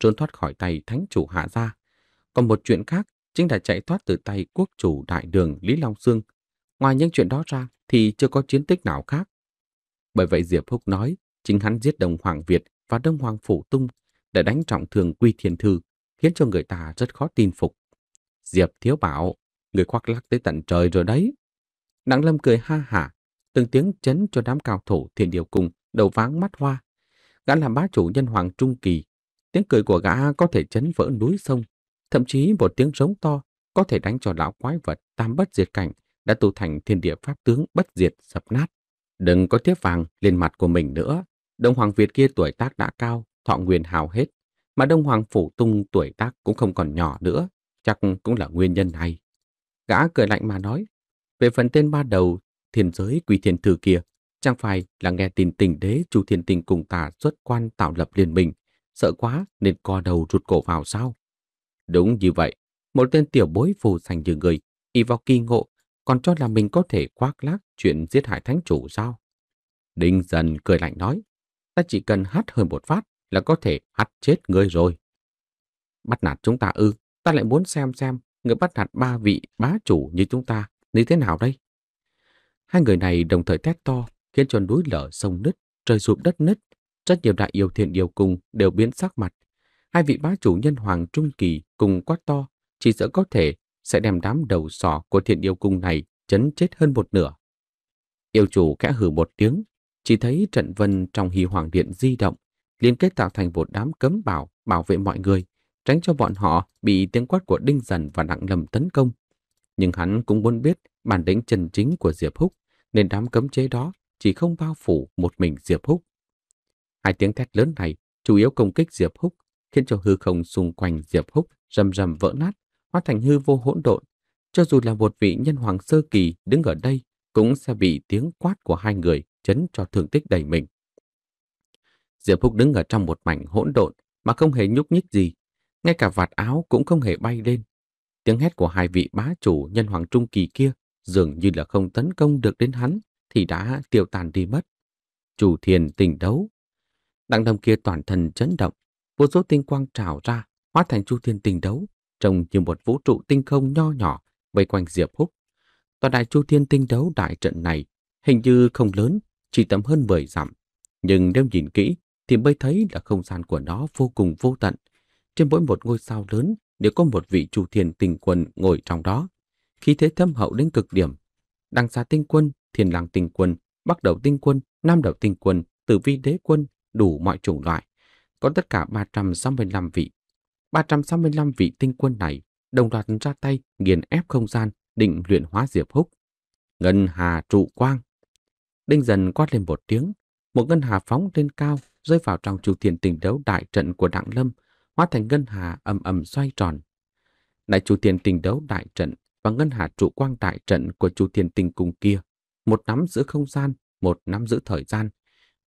trốn thoát khỏi tay thánh chủ hạ gia. Còn một chuyện khác chính là chạy thoát từ tay quốc chủ đại đường Lý Long Sương. Ngoài những chuyện đó ra thì chưa có chiến tích nào khác. Bởi vậy Diệp Húc nói, chính hắn giết Đông Hoàng Việt và Đông Hoàng Phủ Tung để đánh trọng thường Quy Thiên Thư, khiến cho người ta rất khó tin phục. Diệp Thiếu Bảo, người khoác lắc tới tận trời rồi đấy. Đặng Lâm cười ha hả, từng tiếng chấn cho đám cao thủ thiên điều cùng, đầu váng mắt hoa. Gã làm bá chủ nhân hoàng trung kỳ, tiếng cười của gã có thể chấn vỡ núi sông, thậm chí một tiếng rống to có thể đánh cho lão quái vật tam bất diệt cảnh đã tu thành thiên địa pháp tướng bất diệt sập nát. Đừng có tiếp vàng lên mặt của mình nữa. Đông Hoàng Việt kia tuổi tác đã cao, thọ nguyên hào hết. Mà Đông Hoàng Phủ Tung tuổi tác cũng không còn nhỏ nữa, Chắc cũng là nguyên nhân này. Gã cười lạnh mà nói, về phần tên ba đầu, thiên giới quỷ thiên thư kia, chẳng phải là nghe tin tình đế chu thiên tình cùng ta xuất quan tạo lập liên minh, sợ quá nên co đầu rụt cổ vào sao? Đúng như vậy, một tên tiểu bối phù sành như người, y vào kỳ ngộ, còn cho là mình có thể khoác lác chuyện giết hại thánh chủ sao? Đinh dần cười lạnh nói, ta chỉ cần hát hơi một phát là có thể hát chết ngươi rồi. Bắt nạt chúng ta ư, Ta lại muốn xem xem người bắt nạt ba vị bá chủ như chúng ta như thế nào đây? Hai người này đồng thời thét to, khiến cho núi lở sông nứt, trời sụp đất nứt. Rất nhiều đại yêu thiện yêu cùng đều biến sắc mặt. Hai vị bá chủ nhân hoàng trung kỳ cùng quát to, chỉ sợ có thể sẽ đem đám đầu sỏ của thiện yêu cung này chấn chết hơn một nửa. Yêu chủ kẽ hừ một tiếng, chỉ thấy trận vân trong hì hoàng điện di động, liên kết tạo thành một đám cấm bảo bảo vệ mọi người tránh cho bọn họ bị tiếng quát của Đinh Dần và Đặng Lâm tấn công. Nhưng hắn cũng muốn biết bản lĩnh chân chính của Diệp Húc, nên đám cấm chế đó chỉ không bao phủ một mình Diệp Húc. Hai tiếng thét lớn này chủ yếu công kích Diệp Húc, khiến cho hư không xung quanh Diệp Húc rầm rầm vỡ nát, hóa thành hư vô hỗn độn. Cho dù là một vị nhân hoàng sơ kỳ đứng ở đây, cũng sẽ bị tiếng quát của hai người chấn cho thương tích đầy mình. Diệp Húc đứng ở trong một mảnh hỗn độn mà không hề nhúc nhích gì, ngay cả vạt áo cũng không hề bay lên. Tiếng hét của hai vị bá chủ nhân hoàng trung kỳ kia dường như là không tấn công được đến hắn thì đã tiêu tàn đi mất. Chủ thiền tình đấu. Đặng đồng kia toàn thân chấn động, vô số tinh quang trào ra, hóa thành chu thiên tình đấu, trông như một vũ trụ tinh không nho nhỏ vây quanh Diệp Húc. Toàn đại chu thiên tinh đấu đại trận này hình như không lớn, chỉ tầm hơn 10 dặm. Nhưng nếu nhìn kỹ thì mới thấy là không gian của nó vô cùng vô tận, trên mỗi một ngôi sao lớn đều có một vị chủ thiền tình quân ngồi trong đó. khi thế thâm hậu đến cực điểm. Đằng xa tinh quân, thiền làng tinh quân, bắc đầu tinh quân, nam đầu tinh quân, tử vi đế quân, đủ mọi chủng loại. Có tất cả 365 vị. 365 vị tinh quân này đồng loạt ra tay nghiền ép không gian định luyện hóa Diệp Húc. Ngân hà trụ quang. Đinh dần quát lên một tiếng, một ngân hà phóng lên cao rơi vào trong chủ thiền tình đấu đại trận của Đặng Lâm, hóa thành ngân hà ầm ầm xoay tròn. Đại chủ tiền tình đấu đại trận và ngân hà trụ quang đại trận của chủ tiền tình cùng kia, một nắm giữa không gian, một nắm giữa thời gian.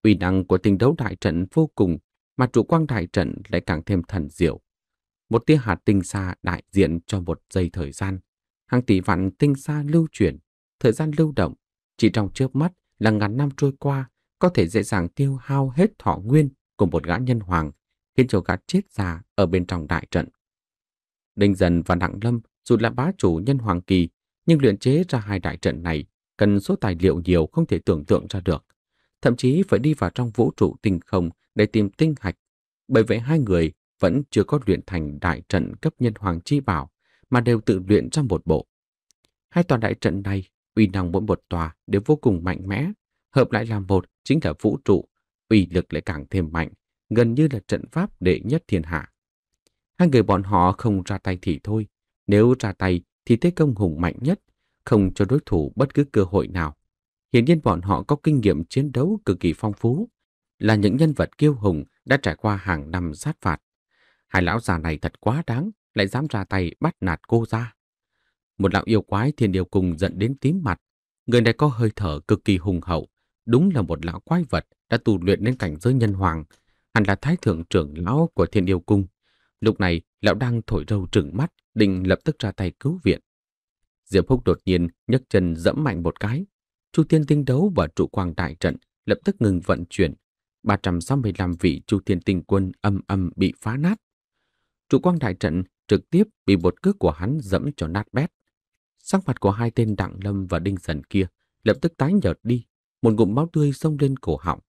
Uy năng của tình đấu đại trận vô cùng, mà trụ quang đại trận lại càng thêm thần diệu. Một tia hạt tinh xa đại diện cho một giây thời gian. Hàng tỷ vạn tinh xa lưu chuyển, thời gian lưu động, chỉ trong chớp mắt là ngàn năm trôi qua, có thể dễ dàng tiêu hao hết thọ nguyên của một gã nhân hoàng khiến cho gã chết già ở bên trong đại trận. Đinh Dần và Đặng Lâm dù là bá chủ nhân Hoàng Kỳ, nhưng luyện chế ra hai đại trận này cần số tài liệu nhiều không thể tưởng tượng ra được. Thậm chí phải đi vào trong vũ trụ tinh không để tìm tinh hạch. Bởi vậy hai người vẫn chưa có luyện thành đại trận cấp nhân Hoàng Chi Bảo mà đều tự luyện trong một bộ. Hai tòa đại trận này, uy năng mỗi một tòa đều vô cùng mạnh mẽ, hợp lại làm một chính là vũ trụ, uy lực lại càng thêm mạnh, gần như là trận pháp đệ nhất thiên hạ. Hai người bọn họ không ra tay thì thôi, nếu ra tay thì thế công hùng mạnh nhất, không cho đối thủ bất cứ cơ hội nào. Hiển nhiên bọn họ có kinh nghiệm chiến đấu cực kỳ phong phú, là những nhân vật kiêu hùng đã trải qua hàng năm sát phạt. Hai lão già này thật quá đáng, lại dám ra tay bắt nạt cô ra. Một lão yêu quái thiên điều cùng giận đến tím mặt. Người này có hơi thở cực kỳ hùng hậu, đúng là một lão quái vật đã tu luyện đến cảnh giới nhân hoàng, hẳn là thái thượng trưởng lão của thiên yêu cung. Lúc này, lão đang thổi râu trừng mắt, định lập tức ra tay cứu viện. Diệp Húc đột nhiên nhấc chân dẫm mạnh một cái. Chu tiên tinh đấu và trụ quang đại trận lập tức ngừng vận chuyển. 365 vị chu tiên tinh quân âm âm bị phá nát. Trụ quang đại trận trực tiếp bị bột cước của hắn dẫm cho nát bét. Sắc mặt của hai tên Đặng Lâm và Đinh Dần kia lập tức tái nhợt đi, một ngụm máu tươi xông lên cổ họng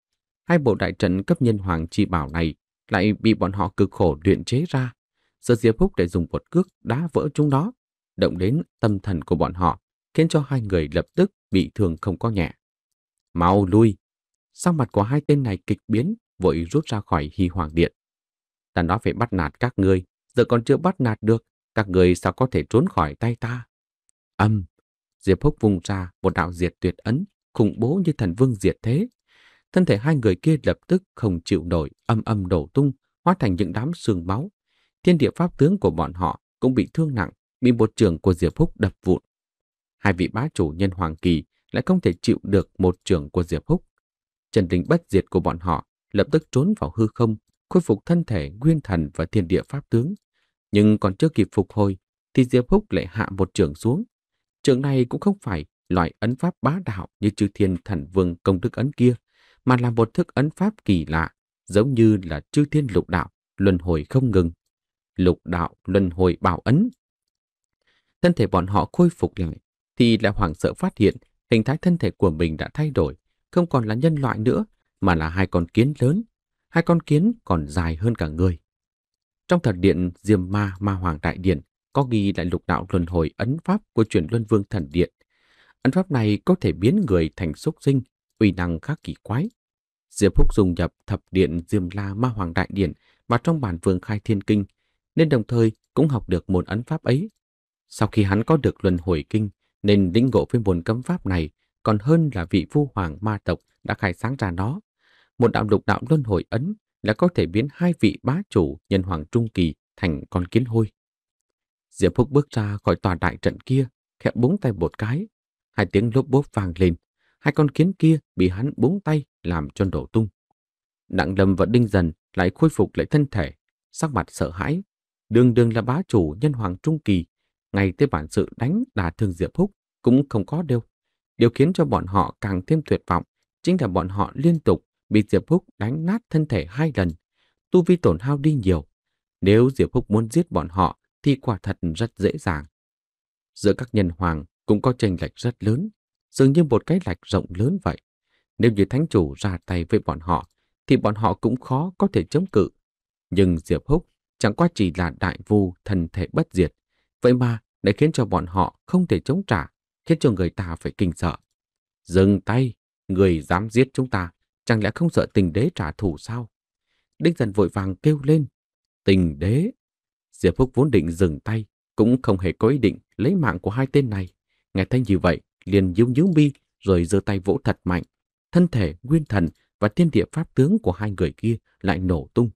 hai bộ đại trận cấp nhân hoàng chi bảo này lại bị bọn họ cực khổ luyện chế ra. Sơ Diệp Húc để dùng một cước đá vỡ chúng đó, động đến tâm thần của bọn họ, khiến cho hai người lập tức bị thương không có nhẹ. Mau lui! Sao mặt của hai tên này kịch biến, vội rút ra khỏi hy hoàng điện. Ta nói phải bắt nạt các ngươi, giờ còn chưa bắt nạt được, các ngươi sao có thể trốn khỏi tay ta? Âm! Diệp Húc vùng ra một đạo diệt tuyệt ấn, khủng bố như thần vương diệt thế, Thân thể hai người kia lập tức không chịu nổi, âm âm đổ tung, hóa thành những đám xương máu. Thiên địa pháp tướng của bọn họ cũng bị thương nặng, bị một trường của Diệp Húc đập vụn. Hai vị bá chủ nhân Hoàng Kỳ lại không thể chịu được một trường của Diệp Húc. Trần đình bất diệt của bọn họ lập tức trốn vào hư không, khôi phục thân thể nguyên thần và thiên địa pháp tướng. Nhưng còn chưa kịp phục hồi, thì Diệp Húc lại hạ một trường xuống. Trường này cũng không phải loại ấn pháp bá đạo như chư thiên thần vương công đức ấn kia, mà là một thức ấn pháp kỳ lạ, giống như là chư thiên lục đạo, luân hồi không ngừng. Lục đạo luân hồi bảo ấn. Thân thể bọn họ khôi phục lại, thì lại hoảng sợ phát hiện hình thái thân thể của mình đã thay đổi, không còn là nhân loại nữa, mà là hai con kiến lớn. Hai con kiến còn dài hơn cả người. Trong thật điện Diêm Ma Ma Hoàng Đại Điện có ghi lại lục đạo luân hồi ấn pháp của truyền luân vương thần điện. Ấn pháp này có thể biến người thành súc sinh, uy năng khác kỳ quái. Diệp Húc dùng nhập thập điện Diêm La Ma Hoàng Đại Điển vào trong bản vương khai thiên kinh, nên đồng thời cũng học được môn ấn pháp ấy. Sau khi hắn có được luân hồi kinh, nên lĩnh ngộ với môn cấm pháp này còn hơn là vị Vu hoàng ma tộc đã khai sáng ra nó. Một đạo lục đạo luân hồi ấn là có thể biến hai vị bá chủ nhân hoàng trung kỳ thành con kiến hôi. Diệp Phúc bước ra khỏi tòa đại trận kia, khẽ búng tay một cái. Hai tiếng lốp bốp vang lên, hai con kiến kia bị hắn búng tay làm cho đổ tung. Đặng Lâm và Đinh Dần lại khôi phục lại thân thể, sắc mặt sợ hãi. Đường đường là bá chủ nhân hoàng trung kỳ, ngày tới bản sự đánh đả thương Diệp Húc cũng không có đâu. Điều khiến cho bọn họ càng thêm tuyệt vọng chính là bọn họ liên tục bị Diệp Húc đánh nát thân thể hai lần, tu vi tổn hao đi nhiều. Nếu Diệp Húc muốn giết bọn họ thì quả thật rất dễ dàng. Giữa các nhân hoàng cũng có tranh lệch rất lớn dường như một cái lạch rộng lớn vậy. Nếu như thánh chủ ra tay với bọn họ, thì bọn họ cũng khó có thể chống cự. Nhưng Diệp Húc chẳng qua chỉ là đại vu thần thể bất diệt. Vậy mà lại khiến cho bọn họ không thể chống trả, khiến cho người ta phải kinh sợ. Dừng tay, người dám giết chúng ta, chẳng lẽ không sợ tình đế trả thù sao? Đinh dần vội vàng kêu lên, tình đế. Diệp húc vốn định dừng tay, cũng không hề có ý định lấy mạng của hai tên này. Nghe thấy như vậy, liền nhíu nhíu mi rồi giơ tay vỗ thật mạnh. Thân thể nguyên thần và thiên địa pháp tướng của hai người kia lại nổ tung.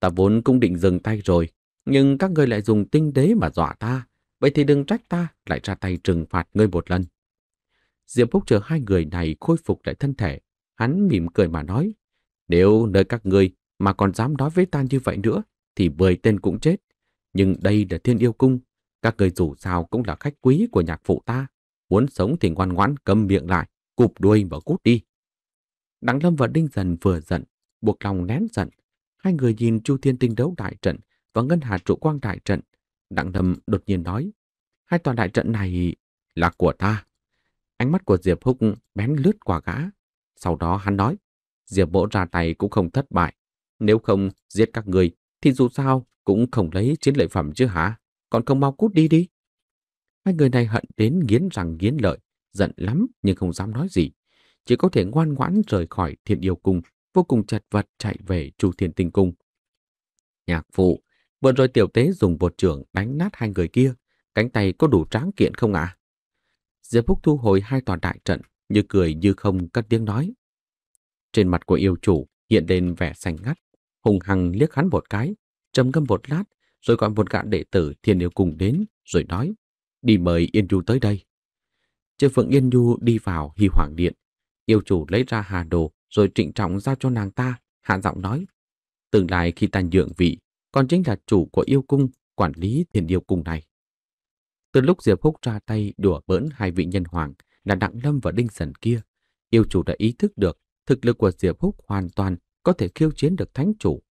Ta vốn cũng định dừng tay rồi, nhưng các ngươi lại dùng tinh đế mà dọa ta, vậy thì đừng trách ta lại ra tay trừng phạt ngươi một lần. Diệp Phúc chờ hai người này khôi phục lại thân thể, hắn mỉm cười mà nói, nếu nơi các ngươi mà còn dám nói với ta như vậy nữa, thì mười tên cũng chết. Nhưng đây là thiên yêu cung, các ngươi dù sao cũng là khách quý của nhạc phụ ta muốn sống thì ngoan ngoãn cầm miệng lại, cụp đuôi và cút đi. Đặng Lâm và Đinh Dần vừa giận, buộc lòng nén giận. Hai người nhìn Chu Thiên Tinh đấu đại trận và Ngân Hà Trụ Quang đại trận. Đặng Lâm đột nhiên nói, hai tòa đại trận này là của ta. Ánh mắt của Diệp Húc bén lướt qua gã. Sau đó hắn nói, Diệp Bộ ra tay cũng không thất bại. Nếu không giết các người thì dù sao cũng không lấy chiến lợi phẩm chứ hả? Còn không mau cút đi đi. Hai người này hận đến nghiến răng nghiến lợi, giận lắm nhưng không dám nói gì. Chỉ có thể ngoan ngoãn rời khỏi thiên yêu cung, vô cùng chật vật chạy về chu thiên tinh cung. Nhạc phụ, vừa rồi tiểu tế dùng bột trưởng đánh nát hai người kia, cánh tay có đủ tráng kiện không ạ? À? Diệp Phúc thu hồi hai tòa đại trận, như cười như không cất tiếng nói. Trên mặt của yêu chủ hiện lên vẻ xanh ngắt, hùng hăng liếc hắn một cái, trầm ngâm một lát, rồi gọi một gã đệ tử thiên yêu cùng đến, rồi nói đi mời Yên Du tới đây. Chưa Phượng Yên Du đi vào Hy Hoàng Điện, yêu chủ lấy ra hà đồ rồi trịnh trọng giao cho nàng ta, hạ giọng nói. Tương lai khi ta nhượng vị, còn chính là chủ của yêu cung, quản lý thiên điều cung này. Từ lúc Diệp Húc ra tay đùa bỡn hai vị nhân hoàng là Đặng Lâm và Đinh Sần kia, yêu chủ đã ý thức được thực lực của Diệp Húc hoàn toàn có thể khiêu chiến được thánh chủ.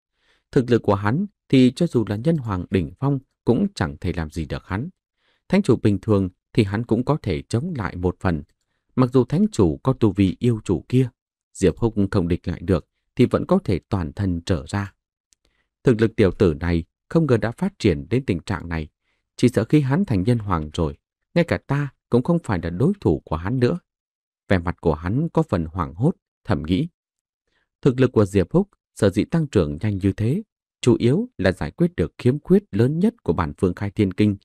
Thực lực của hắn thì cho dù là nhân hoàng đỉnh phong cũng chẳng thể làm gì được hắn. Thánh chủ bình thường thì hắn cũng có thể chống lại một phần. Mặc dù thánh chủ có tu vi yêu chủ kia, Diệp Húc không địch lại được thì vẫn có thể toàn thân trở ra. Thực lực tiểu tử này không ngờ đã phát triển đến tình trạng này. Chỉ sợ khi hắn thành nhân hoàng rồi, ngay cả ta cũng không phải là đối thủ của hắn nữa. Vẻ mặt của hắn có phần hoảng hốt, thầm nghĩ. Thực lực của Diệp Húc sở dĩ tăng trưởng nhanh như thế, chủ yếu là giải quyết được khiếm khuyết lớn nhất của bản phương khai thiên kinh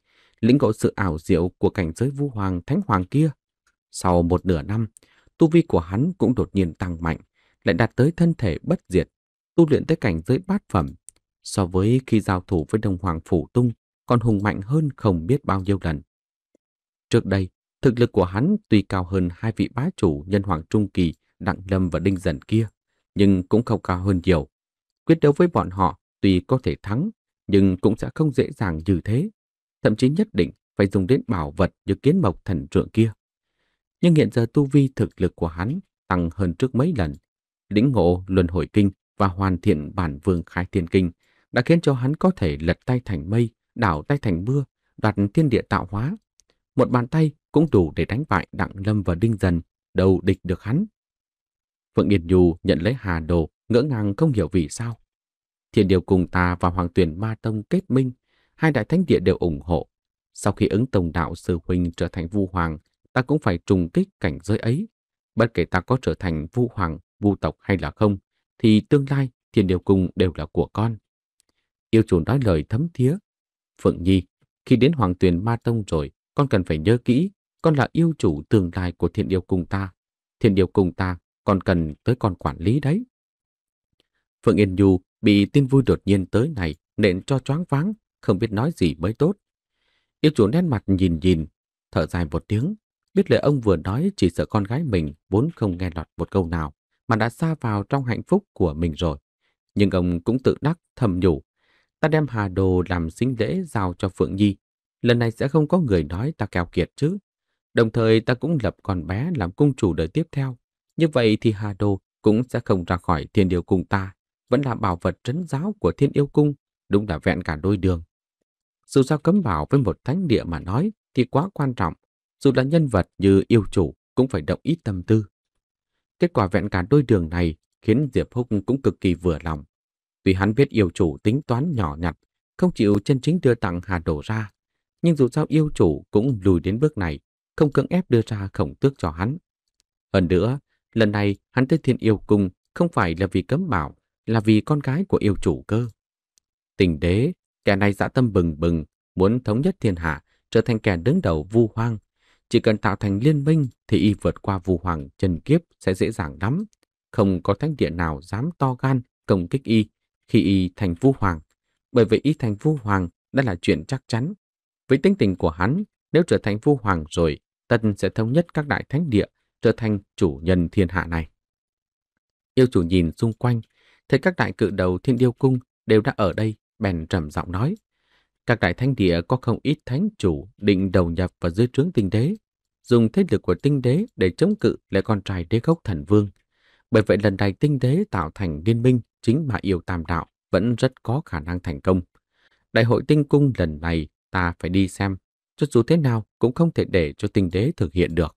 lĩnh ngộ sự ảo diệu của cảnh giới vu hoàng thánh hoàng kia. Sau một nửa năm, tu vi của hắn cũng đột nhiên tăng mạnh, lại đạt tới thân thể bất diệt, tu luyện tới cảnh giới bát phẩm. So với khi giao thủ với đồng hoàng phủ tung, còn hùng mạnh hơn không biết bao nhiêu lần. Trước đây, thực lực của hắn tuy cao hơn hai vị bá chủ nhân hoàng trung kỳ Đặng Lâm và Đinh Dần kia, nhưng cũng không cao hơn nhiều. Quyết đấu với bọn họ tuy có thể thắng, nhưng cũng sẽ không dễ dàng như thế thậm chí nhất định phải dùng đến bảo vật như kiến mộc thần trượng kia. Nhưng hiện giờ tu vi thực lực của hắn tăng hơn trước mấy lần. Lĩnh ngộ luân hồi kinh và hoàn thiện bản vương khai thiên kinh đã khiến cho hắn có thể lật tay thành mây, đảo tay thành mưa, đoạt thiên địa tạo hóa. Một bàn tay cũng đủ để đánh bại Đặng Lâm và Đinh Dần, đầu địch được hắn. Phượng yên Nhu nhận lấy hà đồ, ngỡ ngàng không hiểu vì sao. Thiên điều cùng ta và Hoàng tuyển Ma Tông kết minh hai đại thánh địa đều ủng hộ. Sau khi ứng tông đạo sư huynh trở thành vu hoàng, ta cũng phải trùng kích cảnh giới ấy. Bất kể ta có trở thành vu hoàng, vu tộc hay là không, thì tương lai thiên điều cung đều là của con. Yêu chủ nói lời thấm thía. Phượng Nhi, khi đến hoàng tuyền ma tông rồi, con cần phải nhớ kỹ, con là yêu chủ tương lai của thiên điều cung ta. Thiên điều cung ta còn cần tới con quản lý đấy. Phượng Yên du bị tin vui đột nhiên tới này nện cho choáng váng, không biết nói gì mới tốt. Yêu chủ đen mặt nhìn nhìn, thở dài một tiếng, biết lời ông vừa nói chỉ sợ con gái mình vốn không nghe lọt một câu nào mà đã xa vào trong hạnh phúc của mình rồi. Nhưng ông cũng tự đắc thầm nhủ, ta đem hà đồ làm sinh lễ giao cho Phượng Nhi, lần này sẽ không có người nói ta keo kiệt chứ. Đồng thời ta cũng lập con bé làm cung chủ đời tiếp theo, như vậy thì hà đồ cũng sẽ không ra khỏi thiên điều cùng ta, vẫn là bảo vật trấn giáo của thiên yêu cung, đúng là vẹn cả đôi đường. Dù sao cấm bảo với một thánh địa mà nói thì quá quan trọng, dù là nhân vật như yêu chủ cũng phải động ít tâm tư. Kết quả vẹn cả đôi đường này khiến Diệp Húc cũng cực kỳ vừa lòng. Tuy hắn biết yêu chủ tính toán nhỏ nhặt, không chịu chân chính đưa tặng hà đồ ra, nhưng dù sao yêu chủ cũng lùi đến bước này, không cưỡng ép đưa ra khổng tước cho hắn. Hơn nữa, lần này hắn tới thiên yêu cung không phải là vì cấm bảo, là vì con gái của yêu chủ cơ. Tình đế Kẻ này dạ tâm bừng bừng, muốn thống nhất thiên hạ, trở thành kẻ đứng đầu vu hoang. Chỉ cần tạo thành liên minh thì y vượt qua vu hoàng trần kiếp sẽ dễ dàng lắm. Không có thánh địa nào dám to gan công kích y khi y thành vu hoàng. Bởi vậy y thành vu hoàng đã là chuyện chắc chắn. Với tính tình của hắn, nếu trở thành vu hoàng rồi, tân sẽ thống nhất các đại thánh địa, trở thành chủ nhân thiên hạ này. Yêu chủ nhìn xung quanh, thấy các đại cự đầu thiên yêu cung đều đã ở đây, bèn trầm giọng nói. Các đại thánh địa có không ít thánh chủ định đầu nhập vào dưới trướng tinh đế, dùng thế lực của tinh đế để chống cự lại con trai đế gốc thần vương. Bởi vậy lần này tinh đế tạo thành liên minh chính mà yêu tam đạo vẫn rất có khả năng thành công. Đại hội tinh cung lần này ta phải đi xem, cho dù thế nào cũng không thể để cho tinh đế thực hiện được.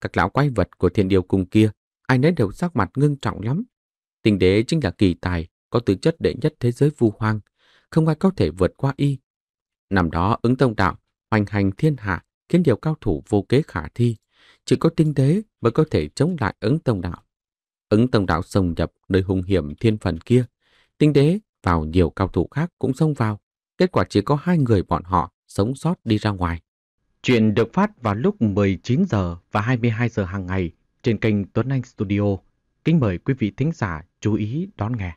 Các lão quái vật của thiên điều cung kia, ai nấy đều sắc mặt ngưng trọng lắm. Tinh đế chính là kỳ tài có tư chất đệ nhất thế giới vu hoang, không ai có thể vượt qua y. Năm đó ứng tông đạo, hoành hành thiên hạ khiến nhiều cao thủ vô kế khả thi. Chỉ có tinh tế mới có thể chống lại ứng tông đạo. Ứng tông đạo xông nhập nơi hung hiểm thiên phần kia. Tinh tế vào nhiều cao thủ khác cũng xông vào. Kết quả chỉ có hai người bọn họ sống sót đi ra ngoài. Chuyện được phát vào lúc 19 giờ và 22 giờ hàng ngày trên kênh Tuấn Anh Studio. Kính mời quý vị thính giả chú ý đón nghe.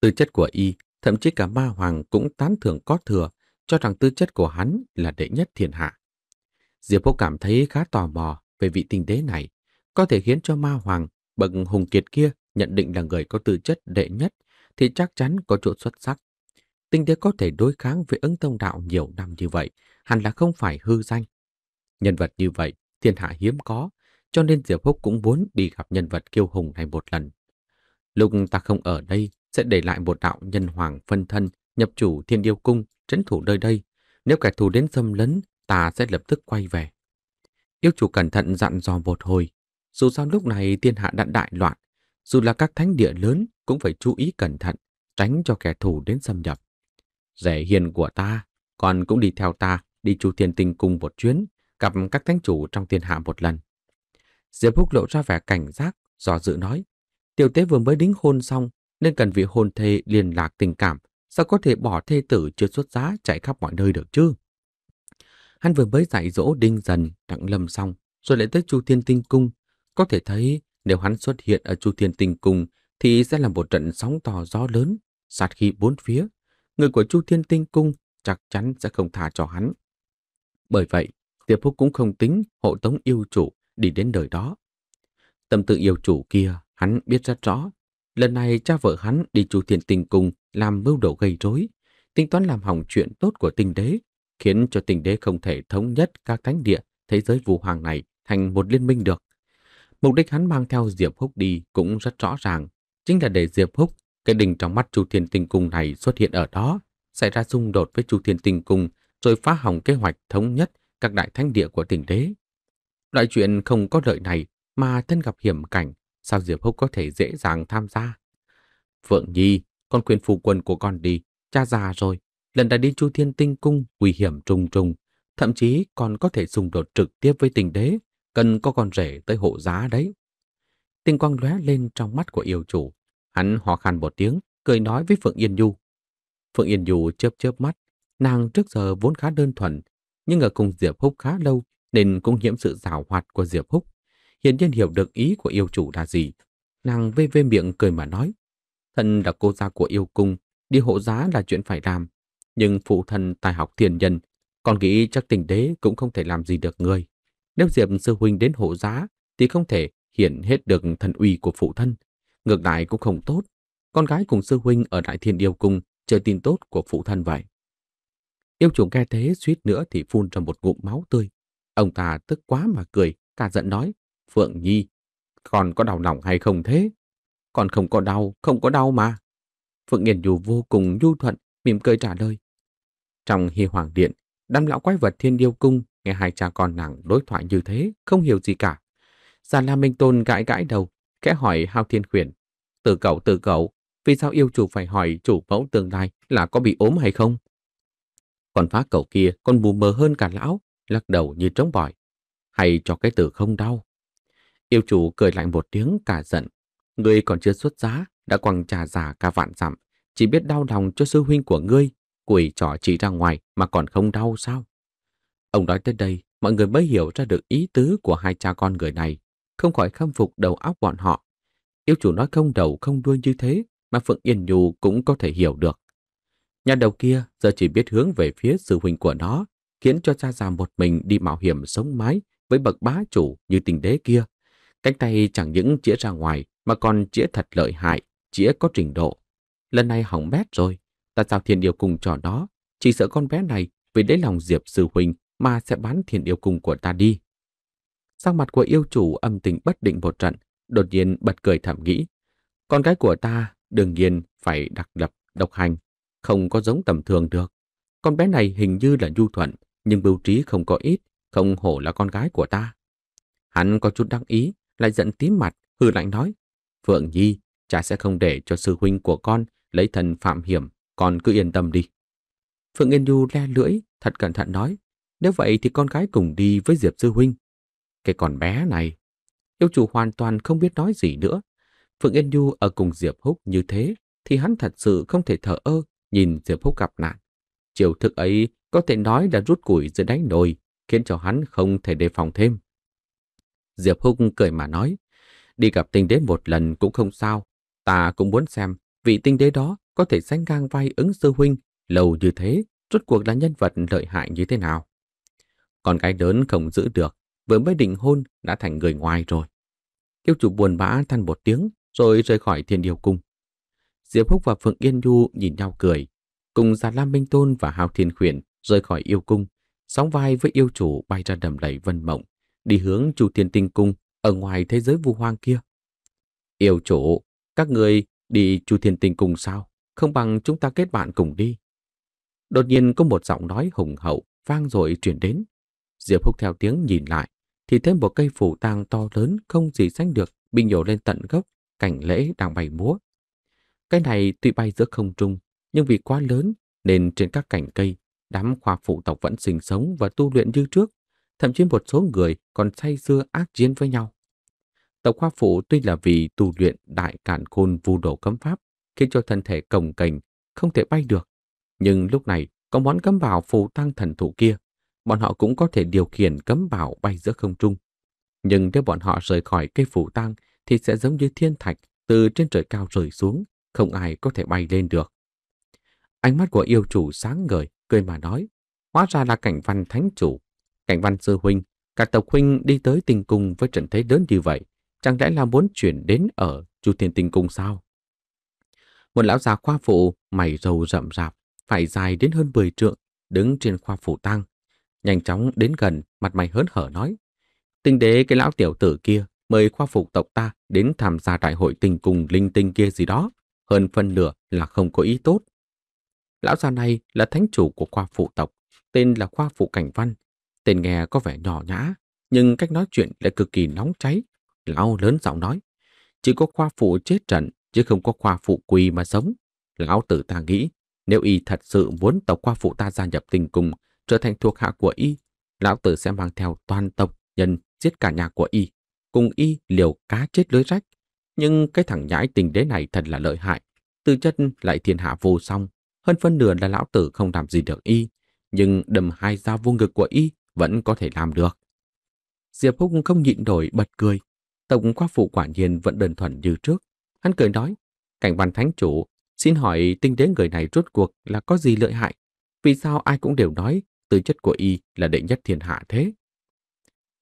Tư chất của y, thậm chí cả ma hoàng cũng tán thưởng có thừa, cho rằng tư chất của hắn là đệ nhất thiên hạ. Diệp Phúc cảm thấy khá tò mò về vị tinh đế này, có thể khiến cho ma hoàng bậc hùng kiệt kia nhận định là người có tư chất đệ nhất thì chắc chắn có chỗ xuất sắc. Tinh đế có thể đối kháng với ứng tông đạo nhiều năm như vậy, hẳn là không phải hư danh. Nhân vật như vậy, thiên hạ hiếm có, cho nên Diệp Phúc cũng muốn đi gặp nhân vật kiêu hùng này một lần. Lúc ta không ở đây, sẽ để lại một đạo nhân hoàng phân thân nhập chủ thiên yêu cung, trấn thủ nơi đây. Nếu kẻ thù đến xâm lấn, ta sẽ lập tức quay về. Yêu chủ cẩn thận dặn dò một hồi. Dù sao lúc này thiên hạ đã đại loạn, dù là các thánh địa lớn cũng phải chú ý cẩn thận, tránh cho kẻ thù đến xâm nhập. Rẻ hiền của ta, còn cũng đi theo ta, đi chu thiên tinh cung một chuyến, gặp các thánh chủ trong thiên hạ một lần. Diệp Húc lộ ra vẻ cảnh giác, dò dự nói. Tiểu tế vừa mới đính hôn xong, nên cần vị hôn thê liên lạc tình cảm, sao có thể bỏ thê tử chưa xuất giá chạy khắp mọi nơi được chứ? Hắn vừa mới dạy dỗ đinh dần, đặng lâm xong, rồi lại tới Chu Thiên Tinh Cung. Có thể thấy nếu hắn xuất hiện ở Chu Thiên Tinh Cung thì sẽ là một trận sóng to gió lớn, sạt khí bốn phía. Người của Chu Thiên Tinh Cung chắc chắn sẽ không thả cho hắn. Bởi vậy, Tiệp Phúc cũng không tính hộ tống yêu chủ đi đến đời đó. Tâm tư yêu chủ kia hắn biết rất rõ, Lần này cha vợ hắn đi chu thiền tình cùng làm mưu đồ gây rối, tính toán làm hỏng chuyện tốt của tinh đế, khiến cho tinh đế không thể thống nhất các thánh địa thế giới vũ hoàng này thành một liên minh được. Mục đích hắn mang theo Diệp Húc đi cũng rất rõ ràng, chính là để Diệp Húc, cái đỉnh trong mắt Chu Thiên Tinh Cung này xuất hiện ở đó, xảy ra xung đột với Chu Thiên Tinh Cung rồi phá hỏng kế hoạch thống nhất các đại thánh địa của tinh đế. Loại chuyện không có lợi này mà thân gặp hiểm cảnh sao Diệp Húc có thể dễ dàng tham gia? Phượng Nhi, con khuyên phu quân của con đi, cha già rồi, lần đã đi Chu Thiên Tinh Cung nguy hiểm trùng trùng, thậm chí còn có thể xung đột trực tiếp với tình đế, cần có con rể tới hộ giá đấy. Tinh quang lóe lên trong mắt của yêu chủ, hắn hò khăn một tiếng, cười nói với Phượng Yên du. Phượng Yên du chớp chớp mắt, nàng trước giờ vốn khá đơn thuần, nhưng ở cùng Diệp Húc khá lâu nên cũng nhiễm sự rào hoạt của Diệp Húc hiển nhiên hiểu được ý của yêu chủ là gì. Nàng vê vê miệng cười mà nói, thân là cô gia của yêu cung, đi hộ giá là chuyện phải làm, nhưng phụ thân tài học tiền nhân, còn nghĩ chắc tình đế cũng không thể làm gì được người. Nếu Diệp sư huynh đến hộ giá thì không thể hiện hết được thần uy của phụ thân, ngược lại cũng không tốt. Con gái cùng sư huynh ở Đại Thiên yêu Cung chờ tin tốt của phụ thân vậy. Yêu chủ nghe thế suýt nữa thì phun ra một ngụm máu tươi. Ông ta tức quá mà cười, cả giận nói. Phượng Nhi, con có đau lòng hay không thế? Con không có đau, không có đau mà. Phượng Nghiền Dù vô cùng nhu thuận, mỉm cười trả lời. Trong hi hoàng điện, đám lão quái vật thiên điêu cung nghe hai cha con nàng đối thoại như thế, không hiểu gì cả. Già La Minh Tôn gãi gãi đầu, kẽ hỏi Hao Thiên Khuyển. Từ cậu, từ cậu, vì sao yêu chủ phải hỏi chủ mẫu tương lai là có bị ốm hay không? Còn phá cậu kia còn mù mờ hơn cả lão, lắc đầu như trống bỏi. Hay cho cái từ không đau. Yêu chủ cười lạnh một tiếng cả giận. Ngươi còn chưa xuất giá, đã quăng trà giả cả vạn dặm, chỉ biết đau lòng cho sư huynh của ngươi, quỷ trỏ chỉ ra ngoài mà còn không đau sao? Ông nói tới đây, mọi người mới hiểu ra được ý tứ của hai cha con người này, không khỏi khâm phục đầu óc bọn họ. Yêu chủ nói không đầu không đuôi như thế mà Phượng Yên Nhu cũng có thể hiểu được. Nhà đầu kia giờ chỉ biết hướng về phía sư huynh của nó, khiến cho cha già một mình đi mạo hiểm sống mái với bậc bá chủ như tình đế kia Cánh tay chẳng những chĩa ra ngoài mà còn chĩa thật lợi hại, chĩa có trình độ. Lần này hỏng bét rồi, ta sao thiên điều cùng trò đó, chỉ sợ con bé này vì lấy lòng Diệp Sư Huynh mà sẽ bán thiên điều cùng của ta đi. Sang mặt của yêu chủ âm tình bất định một trận, đột nhiên bật cười thầm nghĩ. Con gái của ta đương nhiên phải đặc lập, độc hành, không có giống tầm thường được. Con bé này hình như là nhu thuận, nhưng bưu trí không có ít, không hổ là con gái của ta. Hắn có chút đắc ý, lại giận tím mặt, hừ lạnh nói. Phượng Nhi, cha sẽ không để cho sư huynh của con lấy thần phạm hiểm, con cứ yên tâm đi. Phượng Yên Du le lưỡi, thật cẩn thận nói. Nếu vậy thì con gái cùng đi với Diệp sư huynh. Cái con bé này, yêu chủ hoàn toàn không biết nói gì nữa. Phượng Yên Du ở cùng Diệp Húc như thế thì hắn thật sự không thể thở ơ nhìn Diệp Húc gặp nạn. Chiều thức ấy có thể nói là rút củi dưới đáy nồi, khiến cho hắn không thể đề phòng thêm. Diệp Húc cười mà nói, đi gặp tinh đế một lần cũng không sao, ta cũng muốn xem vị tinh đế đó có thể sánh ngang vai ứng sư huynh lâu như thế, rốt cuộc là nhân vật lợi hại như thế nào. Còn cái lớn không giữ được, vừa mới định hôn đã thành người ngoài rồi. Kiêu chủ buồn bã than một tiếng, rồi rời khỏi thiên điều cung. Diệp Húc và Phượng Yên Du nhìn nhau cười, cùng Già Lam Minh Tôn và Hào Thiên Khuyển rời khỏi yêu cung, sóng vai với yêu chủ bay ra đầm lầy vân mộng, đi hướng Chu Thiên Tinh Cung ở ngoài thế giới vu hoang kia. Yêu chủ, các người đi Chu Thiên Tinh Cung sao? Không bằng chúng ta kết bạn cùng đi. Đột nhiên có một giọng nói hùng hậu vang rồi truyền đến. Diệp Húc theo tiếng nhìn lại, thì thấy một cây phủ tang to lớn không gì sánh được bị nhổ lên tận gốc, cảnh lễ đang bay múa. Cái này tuy bay giữa không trung, nhưng vì quá lớn nên trên các cành cây, đám khoa phụ tộc vẫn sinh sống và tu luyện như trước thậm chí một số người còn say dưa ác chiến với nhau. Tộc Hoa phụ tuy là vì tu luyện đại cản khôn vu đổ cấm pháp, khiến cho thân thể cồng cành, không thể bay được. Nhưng lúc này, có món cấm bảo phù tăng thần thủ kia, bọn họ cũng có thể điều khiển cấm bảo bay giữa không trung. Nhưng nếu bọn họ rời khỏi cây phù tăng thì sẽ giống như thiên thạch từ trên trời cao rơi xuống, không ai có thể bay lên được. Ánh mắt của yêu chủ sáng ngời, cười mà nói, hóa ra là cảnh văn thánh chủ Cảnh văn sư huynh, các tộc huynh đi tới tình cung với trận thế lớn như vậy, chẳng lẽ là muốn chuyển đến ở chu thiên tình cung sao? Một lão già khoa phụ, mày râu rậm rạp, phải dài đến hơn 10 trượng, đứng trên khoa phụ tăng, Nhanh chóng đến gần, mặt mày hớn hở nói. Tinh đế cái lão tiểu tử kia mời khoa phục tộc ta đến tham gia đại hội tình cùng linh tinh kia gì đó, hơn phân nửa là không có ý tốt. Lão già này là thánh chủ của khoa phụ tộc, tên là khoa phụ cảnh văn, Tên nghe có vẻ nhỏ nhã, nhưng cách nói chuyện lại cực kỳ nóng cháy. Lão lớn giọng nói, chỉ có khoa phụ chết trận, chứ không có khoa phụ quỳ mà sống. Lão tử ta nghĩ, nếu y thật sự muốn tộc khoa phụ ta gia nhập tình cùng, trở thành thuộc hạ của y, lão tử sẽ mang theo toàn tộc nhân giết cả nhà của y, cùng y liều cá chết lưới rách. Nhưng cái thằng nhãi tình đế này thật là lợi hại, tư chất lại thiên hạ vô song, hơn phân nửa là lão tử không làm gì được y, nhưng đầm hai dao vô ngực của y vẫn có thể làm được. Diệp Húc không nhịn nổi bật cười. Tổng khoa phụ quả nhiên vẫn đơn thuần như trước. Hắn cười nói, cảnh văn thánh chủ, xin hỏi tinh đế người này rốt cuộc là có gì lợi hại? Vì sao ai cũng đều nói tư chất của y là đệ nhất thiên hạ thế?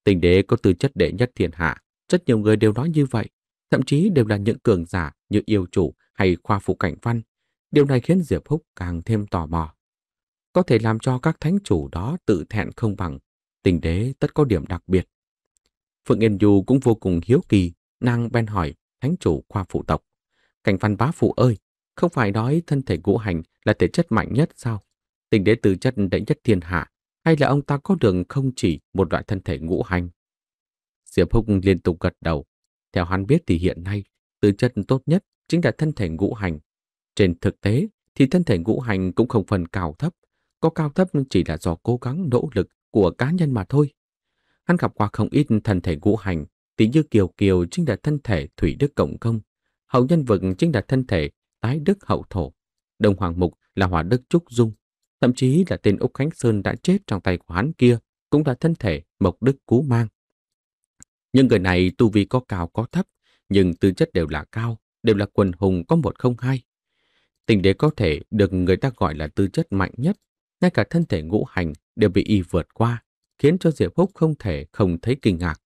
Tinh đế có tư chất đệ nhất thiên hạ, rất nhiều người đều nói như vậy. Thậm chí đều là những cường giả như yêu chủ hay khoa phụ cảnh văn. Điều này khiến Diệp Húc càng thêm tò mò có thể làm cho các thánh chủ đó tự thẹn không bằng, tình đế tất có điểm đặc biệt. Phượng Yên Du cũng vô cùng hiếu kỳ, nàng bên hỏi thánh chủ khoa phụ tộc. Cảnh văn bá phụ ơi, không phải nói thân thể ngũ hành là thể chất mạnh nhất sao? Tình đế từ chất đệ nhất thiên hạ, hay là ông ta có đường không chỉ một loại thân thể ngũ hành? Diệp Hùng liên tục gật đầu. Theo hắn biết thì hiện nay, tư chất tốt nhất chính là thân thể ngũ hành. Trên thực tế thì thân thể ngũ hành cũng không phần cao thấp, có cao thấp chỉ là do cố gắng nỗ lực của cá nhân mà thôi. Hắn gặp qua không ít thân thể ngũ hành, tí như Kiều Kiều chính là thân thể Thủy Đức Cộng Công, hậu nhân vực chính là thân thể Tái Đức Hậu Thổ, Đồng Hoàng Mục là hỏa Đức Trúc Dung, thậm chí là tên Úc Khánh Sơn đã chết trong tay của hắn kia cũng là thân thể Mộc Đức Cú Mang. Nhưng người này tu vi có cao có thấp, nhưng tư chất đều là cao, đều là quần hùng có một không hai. Tình đế có thể được người ta gọi là tư chất mạnh nhất ngay cả thân thể ngũ hành đều bị y vượt qua, khiến cho Diệp Húc không thể không thấy kinh ngạc.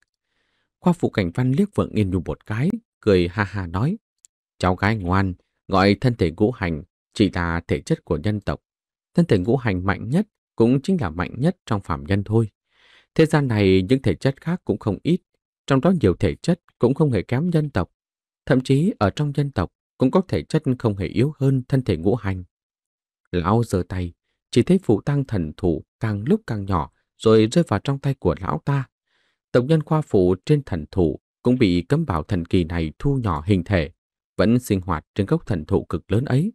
Khoa phụ cảnh văn liếc vượng yên nhung một cái, cười ha ha nói. Cháu gái ngoan, gọi thân thể ngũ hành chỉ là thể chất của nhân tộc. Thân thể ngũ hành mạnh nhất cũng chính là mạnh nhất trong phạm nhân thôi. Thế gian này những thể chất khác cũng không ít, trong đó nhiều thể chất cũng không hề kém nhân tộc. Thậm chí ở trong dân tộc cũng có thể chất không hề yếu hơn thân thể ngũ hành. Lão giơ tay, chỉ thấy phụ tăng thần thủ càng lúc càng nhỏ rồi rơi vào trong tay của lão ta. Tổng nhân khoa phụ trên thần thủ cũng bị cấm bảo thần kỳ này thu nhỏ hình thể, vẫn sinh hoạt trên gốc thần thụ cực lớn ấy.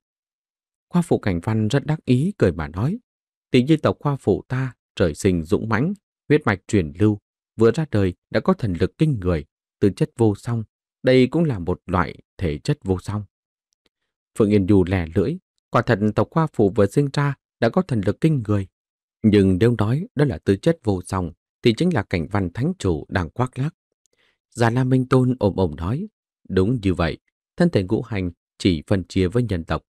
Khoa phụ cảnh văn rất đắc ý cười mà nói, tỷ như tộc khoa phụ ta trời sinh dũng mãnh, huyết mạch truyền lưu, vừa ra đời đã có thần lực kinh người, từ chất vô song, đây cũng là một loại thể chất vô song. Phượng Yên Dù lẻ lưỡi, quả thật tộc khoa phụ vừa sinh ra đã có thần lực kinh người. Nhưng nếu nói đó là tư chất vô song thì chính là cảnh văn thánh chủ đang khoác lác. Già La Minh Tôn ồm ồm nói, đúng như vậy, thân thể ngũ hành chỉ phân chia với nhân tộc.